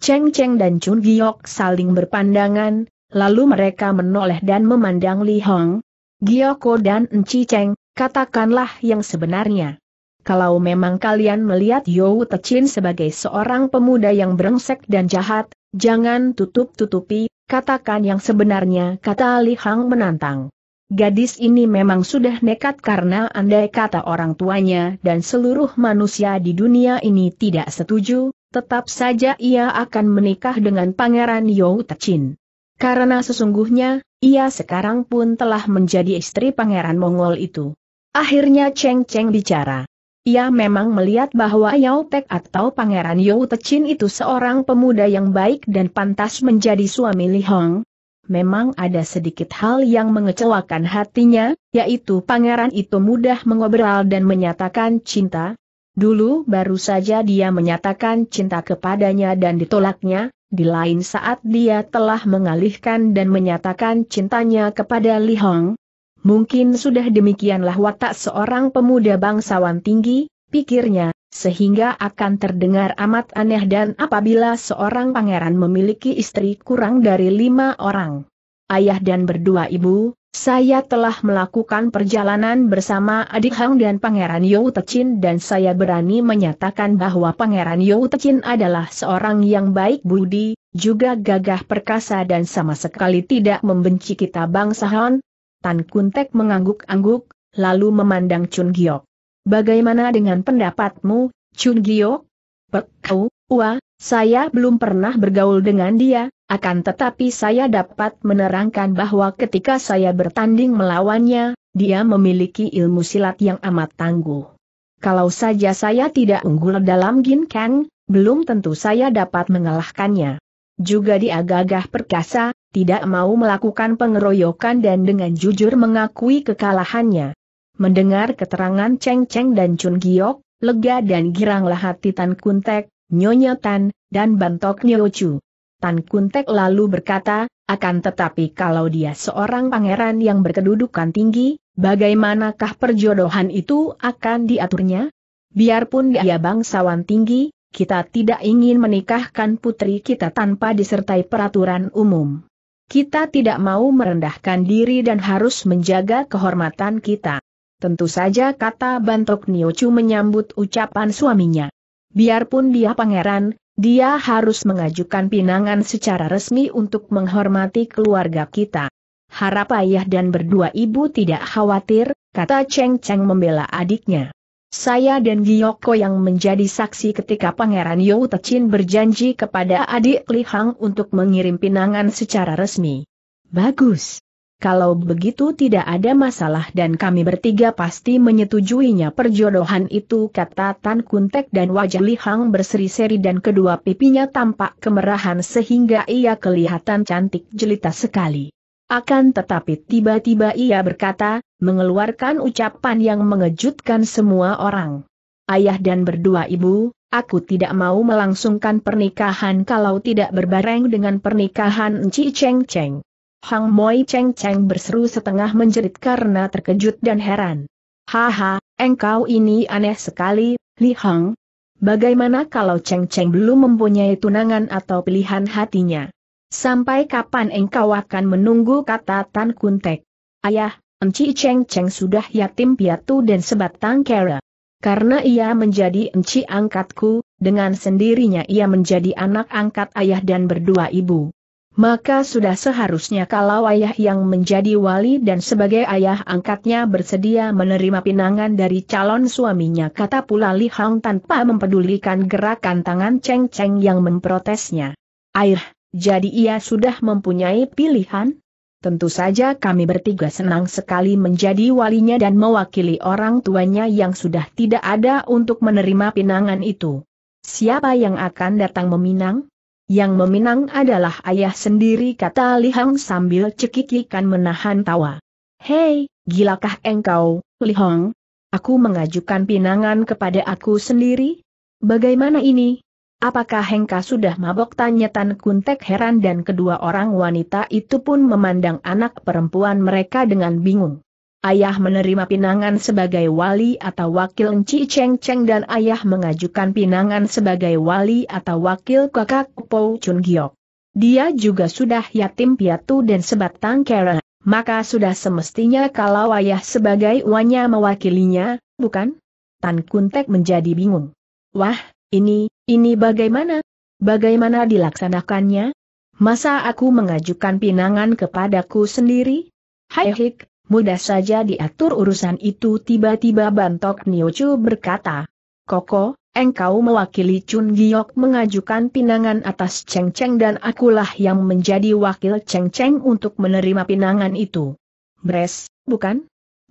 Cheng Cheng dan Chun Giok saling berpandangan, Lalu mereka menoleh dan memandang Li Hong, Gioko dan Enci Cheng, katakanlah yang sebenarnya. Kalau memang kalian melihat Yow Techin sebagai seorang pemuda yang brengsek dan jahat, jangan tutup-tutupi, katakan yang sebenarnya kata Li Hong menantang. Gadis ini memang sudah nekat karena andai kata orang tuanya dan seluruh manusia di dunia ini tidak setuju, tetap saja ia akan menikah dengan pangeran Yow Techin. Karena sesungguhnya, ia sekarang pun telah menjadi istri pangeran Mongol itu. Akhirnya Cheng Cheng bicara. Ia memang melihat bahwa Yao Tek atau pangeran Yao Techin itu seorang pemuda yang baik dan pantas menjadi suami Li Hong. Memang ada sedikit hal yang mengecewakan hatinya, yaitu pangeran itu mudah mengobrol dan menyatakan cinta. Dulu baru saja dia menyatakan cinta kepadanya dan ditolaknya, di lain saat dia telah mengalihkan dan menyatakan cintanya kepada Li Hong. Mungkin sudah demikianlah watak seorang pemuda bangsawan tinggi, pikirnya, sehingga akan terdengar amat aneh dan apabila seorang pangeran memiliki istri kurang dari lima orang. Ayah dan berdua ibu, saya telah melakukan perjalanan bersama adik Hang dan Pangeran Yau Tecin dan saya berani menyatakan bahwa Pangeran Yau Tecin adalah seorang yang baik budi, juga gagah perkasa dan sama sekali tidak membenci kita bangsa Han. Tan Kuntek mengangguk-angguk, lalu memandang Chun Giok. Bagaimana dengan pendapatmu, Chun Giok? Pekau, Wah, saya belum pernah bergaul dengan dia, akan tetapi saya dapat menerangkan bahwa ketika saya bertanding melawannya, dia memiliki ilmu silat yang amat tangguh. Kalau saja saya tidak unggul dalam gin, Kang, belum tentu saya dapat mengalahkannya. Juga dia gagah perkasa, tidak mau melakukan pengeroyokan dan dengan jujur mengakui kekalahannya. Mendengar keterangan Cheng Cheng dan Chun Giok, lega dan giranglah hati Tan Kuntek, Nyonya Tan, dan Bantok Nyochu. Tan Kuntek lalu berkata, akan tetapi kalau dia seorang pangeran yang berkedudukan tinggi, bagaimanakah perjodohan itu akan diaturnya? Biarpun dia bangsawan tinggi, kita tidak ingin menikahkan putri kita tanpa disertai peraturan umum. Kita tidak mau merendahkan diri dan harus menjaga kehormatan kita. Tentu saja kata Bantok Niochu menyambut ucapan suaminya. Biarpun dia pangeran, dia harus mengajukan pinangan secara resmi untuk menghormati keluarga kita. Harap ayah dan berdua ibu tidak khawatir, kata Cheng Cheng membela adiknya. Saya dan Giyoko yang menjadi saksi ketika Pangeran Yu Tecin berjanji kepada adik Li Hang untuk mengirim pinangan secara resmi. Bagus kalau begitu tidak ada masalah dan kami bertiga pasti menyetujuinya perjodohan itu kata Tan Kuntek dan wajah Li Hang berseri-seri dan kedua pipinya tampak kemerahan sehingga ia kelihatan cantik jelita sekali. Akan tetapi tiba-tiba ia berkata, mengeluarkan ucapan yang mengejutkan semua orang. Ayah dan berdua ibu, aku tidak mau melangsungkan pernikahan kalau tidak berbareng dengan pernikahan Nci Cheng Cheng. Hang Moi Cheng Cheng berseru setengah menjerit karena terkejut dan heran. Haha, engkau ini aneh sekali, Li Hang. Bagaimana kalau Cheng Cheng belum mempunyai tunangan atau pilihan hatinya? Sampai kapan engkau akan menunggu kata Tan Kuntek? Ayah, Enci Cheng Cheng sudah yatim piatu dan sebatang kera. Karena ia menjadi enci angkatku, dengan sendirinya ia menjadi anak angkat ayah dan berdua ibu maka sudah seharusnya kalau ayah yang menjadi wali dan sebagai ayah angkatnya bersedia menerima pinangan dari calon suaminya kata pula Li Hang tanpa mempedulikan gerakan tangan Cheng Cheng yang memprotesnya. Air, jadi ia sudah mempunyai pilihan? Tentu saja kami bertiga senang sekali menjadi walinya dan mewakili orang tuanya yang sudah tidak ada untuk menerima pinangan itu. Siapa yang akan datang meminang? Yang meminang adalah ayah sendiri kata Lihang sambil cekikikan menahan tawa. Hei, gilakah engkau, Li Lihong? Aku mengajukan pinangan kepada aku sendiri? Bagaimana ini? Apakah Hengka sudah mabok tanya Tan Kuntek heran dan kedua orang wanita itu pun memandang anak perempuan mereka dengan bingung ayah menerima pinangan sebagai wali atau wakil Nci Cheng Cheng dan ayah mengajukan pinangan sebagai wali atau wakil kakak Po Chun Giok. Dia juga sudah yatim piatu dan sebatang kera, maka sudah semestinya kalau ayah sebagai uanya mewakilinya, bukan? Tan Kuntek menjadi bingung. Wah, ini, ini bagaimana? Bagaimana dilaksanakannya? Masa aku mengajukan pinangan kepadaku sendiri? Hai hik, mudah saja diatur urusan itu tiba-tiba bantok Niochu berkata. Koko, engkau mewakili Chun Giok mengajukan pinangan atas Cheng Cheng dan akulah yang menjadi wakil Cheng Cheng untuk menerima pinangan itu. Bres, bukan?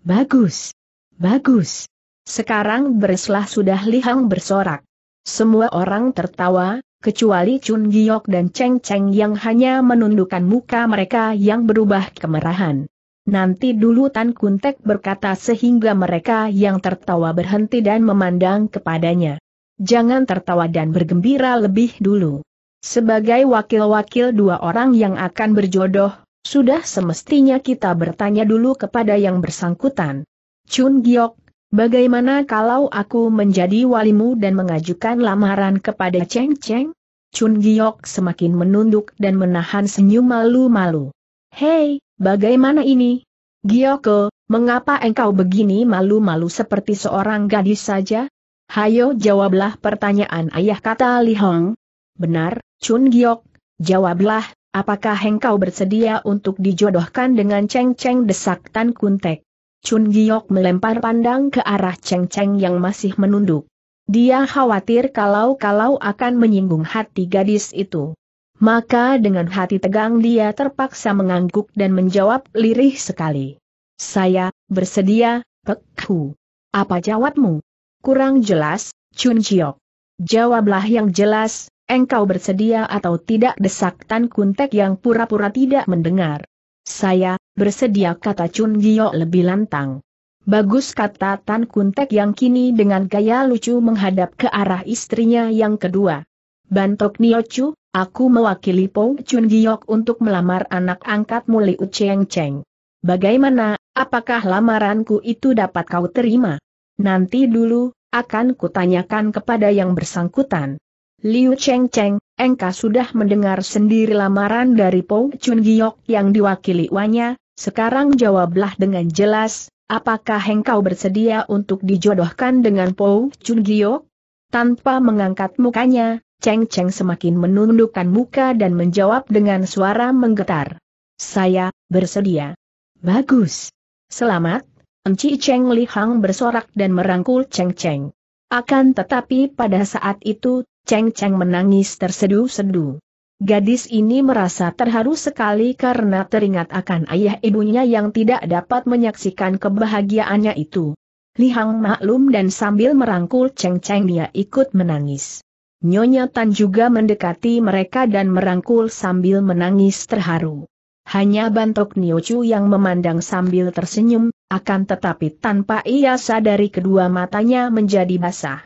Bagus. Bagus. Sekarang Breslah sudah lihang bersorak. Semua orang tertawa, kecuali Chun Giok dan Cheng Cheng yang hanya menundukkan muka mereka yang berubah kemerahan. Nanti dulu Tan Kuntek berkata sehingga mereka yang tertawa berhenti dan memandang kepadanya. Jangan tertawa dan bergembira lebih dulu. Sebagai wakil-wakil dua orang yang akan berjodoh, sudah semestinya kita bertanya dulu kepada yang bersangkutan. Chun Giok, bagaimana kalau aku menjadi walimu dan mengajukan lamaran kepada Cheng Cheng? Chun Giok semakin menunduk dan menahan senyum malu-malu. Hei, Bagaimana ini? Gioko, mengapa engkau begini malu-malu seperti seorang gadis saja? Hayo jawablah pertanyaan ayah kata Li Hong. Benar, Chun Giok, jawablah, apakah engkau bersedia untuk dijodohkan dengan Cheng Cheng desak Tan Kuntek? Chun Giok melempar pandang ke arah Cheng Cheng yang masih menunduk. Dia khawatir kalau-kalau akan menyinggung hati gadis itu maka dengan hati tegang dia terpaksa mengangguk dan menjawab lirih sekali. Saya, bersedia, Pekhu. Apa jawabmu? Kurang jelas, Chun Chiok. Jawablah yang jelas, engkau bersedia atau tidak desak Tan Kuntek yang pura-pura tidak mendengar. Saya, bersedia kata Chun Chiok lebih lantang. Bagus kata Tan Kuntek yang kini dengan gaya lucu menghadap ke arah istrinya yang kedua. Bantok Niochu, Aku mewakili Po Chun Giok untuk melamar anak angkat Muli Cheng Cheng. Bagaimana, apakah lamaranku itu dapat kau terima? Nanti dulu, akan kutanyakan kepada yang bersangkutan. Liu Cheng Cheng, engkau sudah mendengar sendiri lamaran dari Po Chun Giok yang diwakili Wanya, sekarang jawablah dengan jelas, apakah engkau bersedia untuk dijodohkan dengan Po Chun Giok? Tanpa mengangkat mukanya, Cheng Cheng semakin menundukkan muka dan menjawab dengan suara menggetar. Saya, bersedia. Bagus. Selamat, Enci Cheng Li Hang bersorak dan merangkul Cheng Cheng. Akan tetapi pada saat itu, Cheng Cheng menangis tersedu sedu. Gadis ini merasa terharu sekali karena teringat akan ayah ibunya yang tidak dapat menyaksikan kebahagiaannya itu. Li Hang maklum dan sambil merangkul Cheng Cheng dia ikut menangis. Nyonya Tan juga mendekati mereka dan merangkul sambil menangis terharu. Hanya Bantok Niochu yang memandang sambil tersenyum, akan tetapi tanpa ia sadari kedua matanya menjadi basah.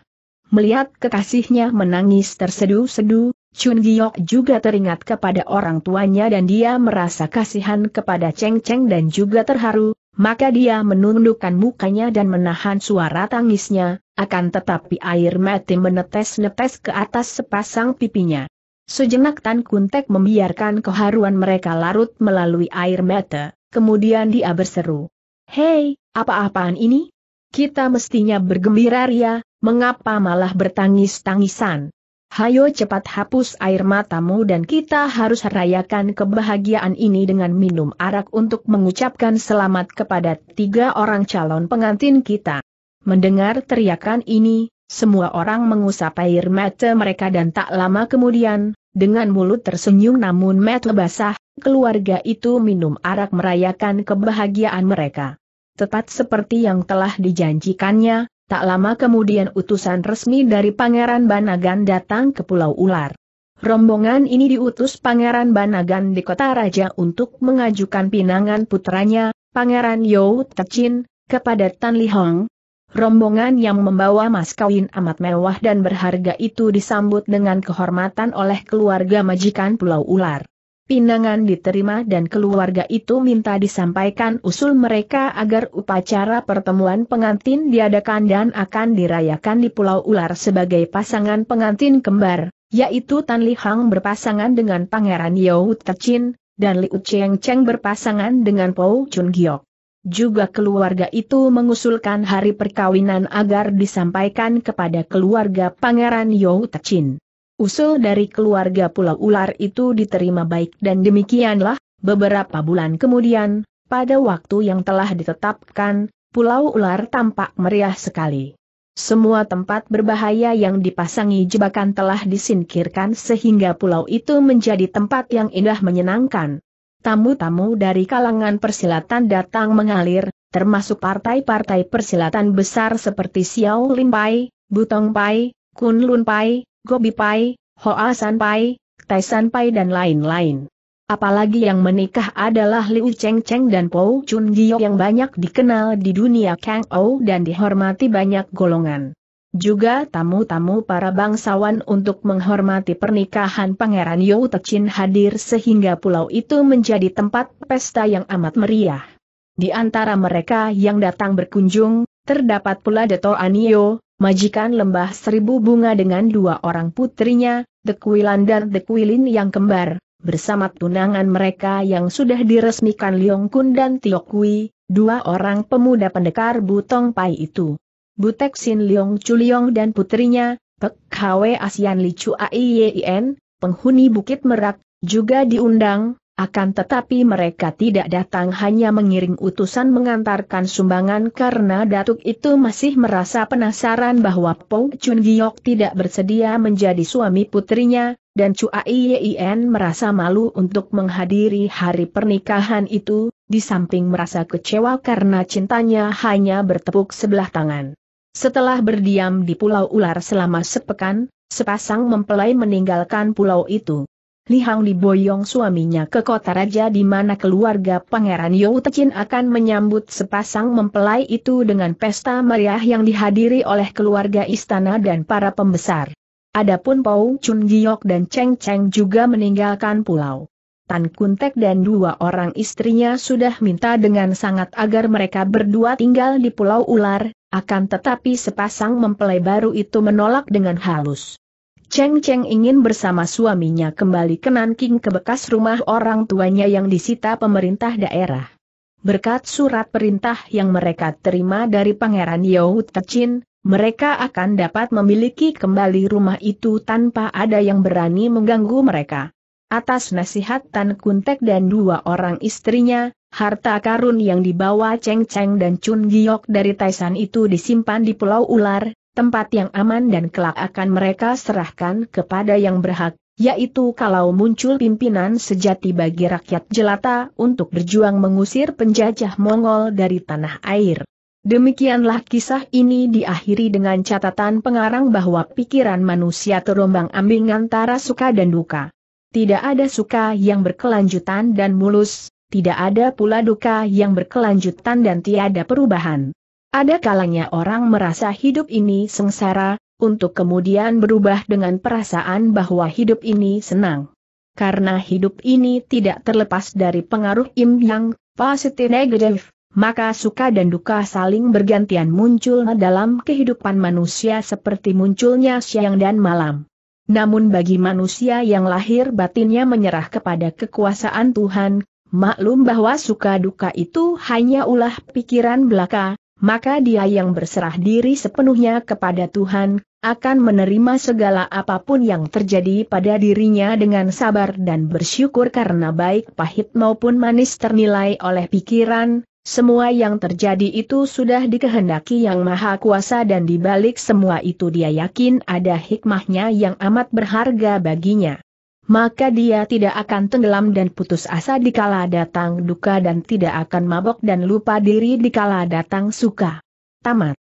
Melihat kekasihnya menangis tersedu-sedu, Chun Giok juga teringat kepada orang tuanya dan dia merasa kasihan kepada Cheng Cheng dan juga terharu, maka dia menundukkan mukanya dan menahan suara tangisnya, akan tetapi air mati menetes-netes ke atas sepasang pipinya. Sejenak Tan Kuntek membiarkan keharuan mereka larut melalui air mata, kemudian dia berseru. Hei, apa-apaan ini? Kita mestinya bergembira ria, mengapa malah bertangis-tangisan? Hayo cepat hapus air matamu dan kita harus rayakan kebahagiaan ini dengan minum arak untuk mengucapkan selamat kepada tiga orang calon pengantin kita. Mendengar teriakan ini, semua orang mengusap air mata mereka dan tak lama kemudian, dengan mulut tersenyum namun mata basah, keluarga itu minum arak merayakan kebahagiaan mereka. Tepat seperti yang telah dijanjikannya, Tak lama kemudian utusan resmi dari Pangeran Banagan datang ke Pulau Ular. Rombongan ini diutus Pangeran Banagan di kota raja untuk mengajukan pinangan putranya, Pangeran Yau Tecin, kepada Tan Li Hong. Rombongan yang membawa mas kawin amat mewah dan berharga itu disambut dengan kehormatan oleh keluarga majikan Pulau Ular pinangan diterima dan keluarga itu minta disampaikan usul mereka agar upacara pertemuan pengantin diadakan dan akan dirayakan di Pulau Ular sebagai pasangan pengantin kembar, yaitu Tan Li Hang berpasangan dengan Pangeran Yau Tercin, dan Liu Cheng Cheng berpasangan dengan Pou Chun Giok. Juga keluarga itu mengusulkan hari perkawinan agar disampaikan kepada keluarga Pangeran Yau Tercin. Usul dari keluarga Pulau Ular itu diterima baik dan demikianlah, beberapa bulan kemudian, pada waktu yang telah ditetapkan, Pulau Ular tampak meriah sekali. Semua tempat berbahaya yang dipasangi jebakan telah disingkirkan sehingga pulau itu menjadi tempat yang indah menyenangkan. Tamu-tamu dari kalangan persilatan datang mengalir, termasuk partai-partai persilatan besar seperti Xiao Lin Pai, Butong Pai, Kun Lun Pai, Gobi Pai, Hoa San Pai, Tai San Pai dan lain-lain. Apalagi yang menikah adalah Liu Cheng Cheng dan Po Chun Gio yang banyak dikenal di dunia Kang Ou dan dihormati banyak golongan. Juga tamu-tamu para bangsawan untuk menghormati pernikahan Pangeran Yau Tecin hadir sehingga pulau itu menjadi tempat pesta yang amat meriah. Di antara mereka yang datang berkunjung, terdapat pula Dato Anio, majikan lembah seribu bunga dengan dua orang putrinya, the Quilan dan the Quilin yang kembar, bersama tunangan mereka yang sudah diresmikan Liong Kun dan Tio Kui, dua orang pemuda pendekar Butong Pai itu. Butek Sin Liong Chuliong dan putrinya, Pek Hwe Asian Licu Aien, penghuni Bukit Merak, juga diundang, akan tetapi mereka tidak datang hanya mengiring utusan mengantarkan sumbangan karena Datuk itu masih merasa penasaran bahwa Po Chun Giok tidak bersedia menjadi suami putrinya, dan Chua Yien merasa malu untuk menghadiri hari pernikahan itu, di samping merasa kecewa karena cintanya hanya bertepuk sebelah tangan. Setelah berdiam di Pulau Ular selama sepekan, sepasang mempelai meninggalkan pulau itu. Li Hang diboyong suaminya ke kota raja di mana keluarga Pangeran Yau Tecin akan menyambut sepasang mempelai itu dengan pesta meriah yang dihadiri oleh keluarga istana dan para pembesar. Adapun Pau Chun Giok dan Cheng Cheng juga meninggalkan pulau. Tan Kuntek dan dua orang istrinya sudah minta dengan sangat agar mereka berdua tinggal di Pulau Ular, akan tetapi sepasang mempelai baru itu menolak dengan halus. Cheng Cheng ingin bersama suaminya kembali ke Nanking ke bekas rumah orang tuanya yang disita pemerintah daerah. Berkat surat perintah yang mereka terima dari Pangeran Yau Tecin, mereka akan dapat memiliki kembali rumah itu tanpa ada yang berani mengganggu mereka. Atas nasihat Tan Kuntek dan dua orang istrinya, harta karun yang dibawa Cheng Cheng dan Chun Giok dari Taisan itu disimpan di Pulau Ular, tempat yang aman dan kelak akan mereka serahkan kepada yang berhak, yaitu kalau muncul pimpinan sejati bagi rakyat jelata untuk berjuang mengusir penjajah Mongol dari tanah air. Demikianlah kisah ini diakhiri dengan catatan pengarang bahwa pikiran manusia terombang ambing antara suka dan duka. Tidak ada suka yang berkelanjutan dan mulus, tidak ada pula duka yang berkelanjutan dan tiada perubahan. Ada kalanya orang merasa hidup ini sengsara, untuk kemudian berubah dengan perasaan bahwa hidup ini senang. Karena hidup ini tidak terlepas dari pengaruh im yang positif negatif, maka suka dan duka saling bergantian muncul dalam kehidupan manusia seperti munculnya siang dan malam. Namun bagi manusia yang lahir batinnya menyerah kepada kekuasaan Tuhan, maklum bahwa suka duka itu hanya ulah pikiran belaka, maka dia yang berserah diri sepenuhnya kepada Tuhan, akan menerima segala apapun yang terjadi pada dirinya dengan sabar dan bersyukur karena baik pahit maupun manis ternilai oleh pikiran, semua yang terjadi itu sudah dikehendaki yang maha kuasa dan dibalik semua itu dia yakin ada hikmahnya yang amat berharga baginya maka dia tidak akan tenggelam dan putus asa dikala datang duka dan tidak akan mabok dan lupa diri dikala datang suka. Tamat.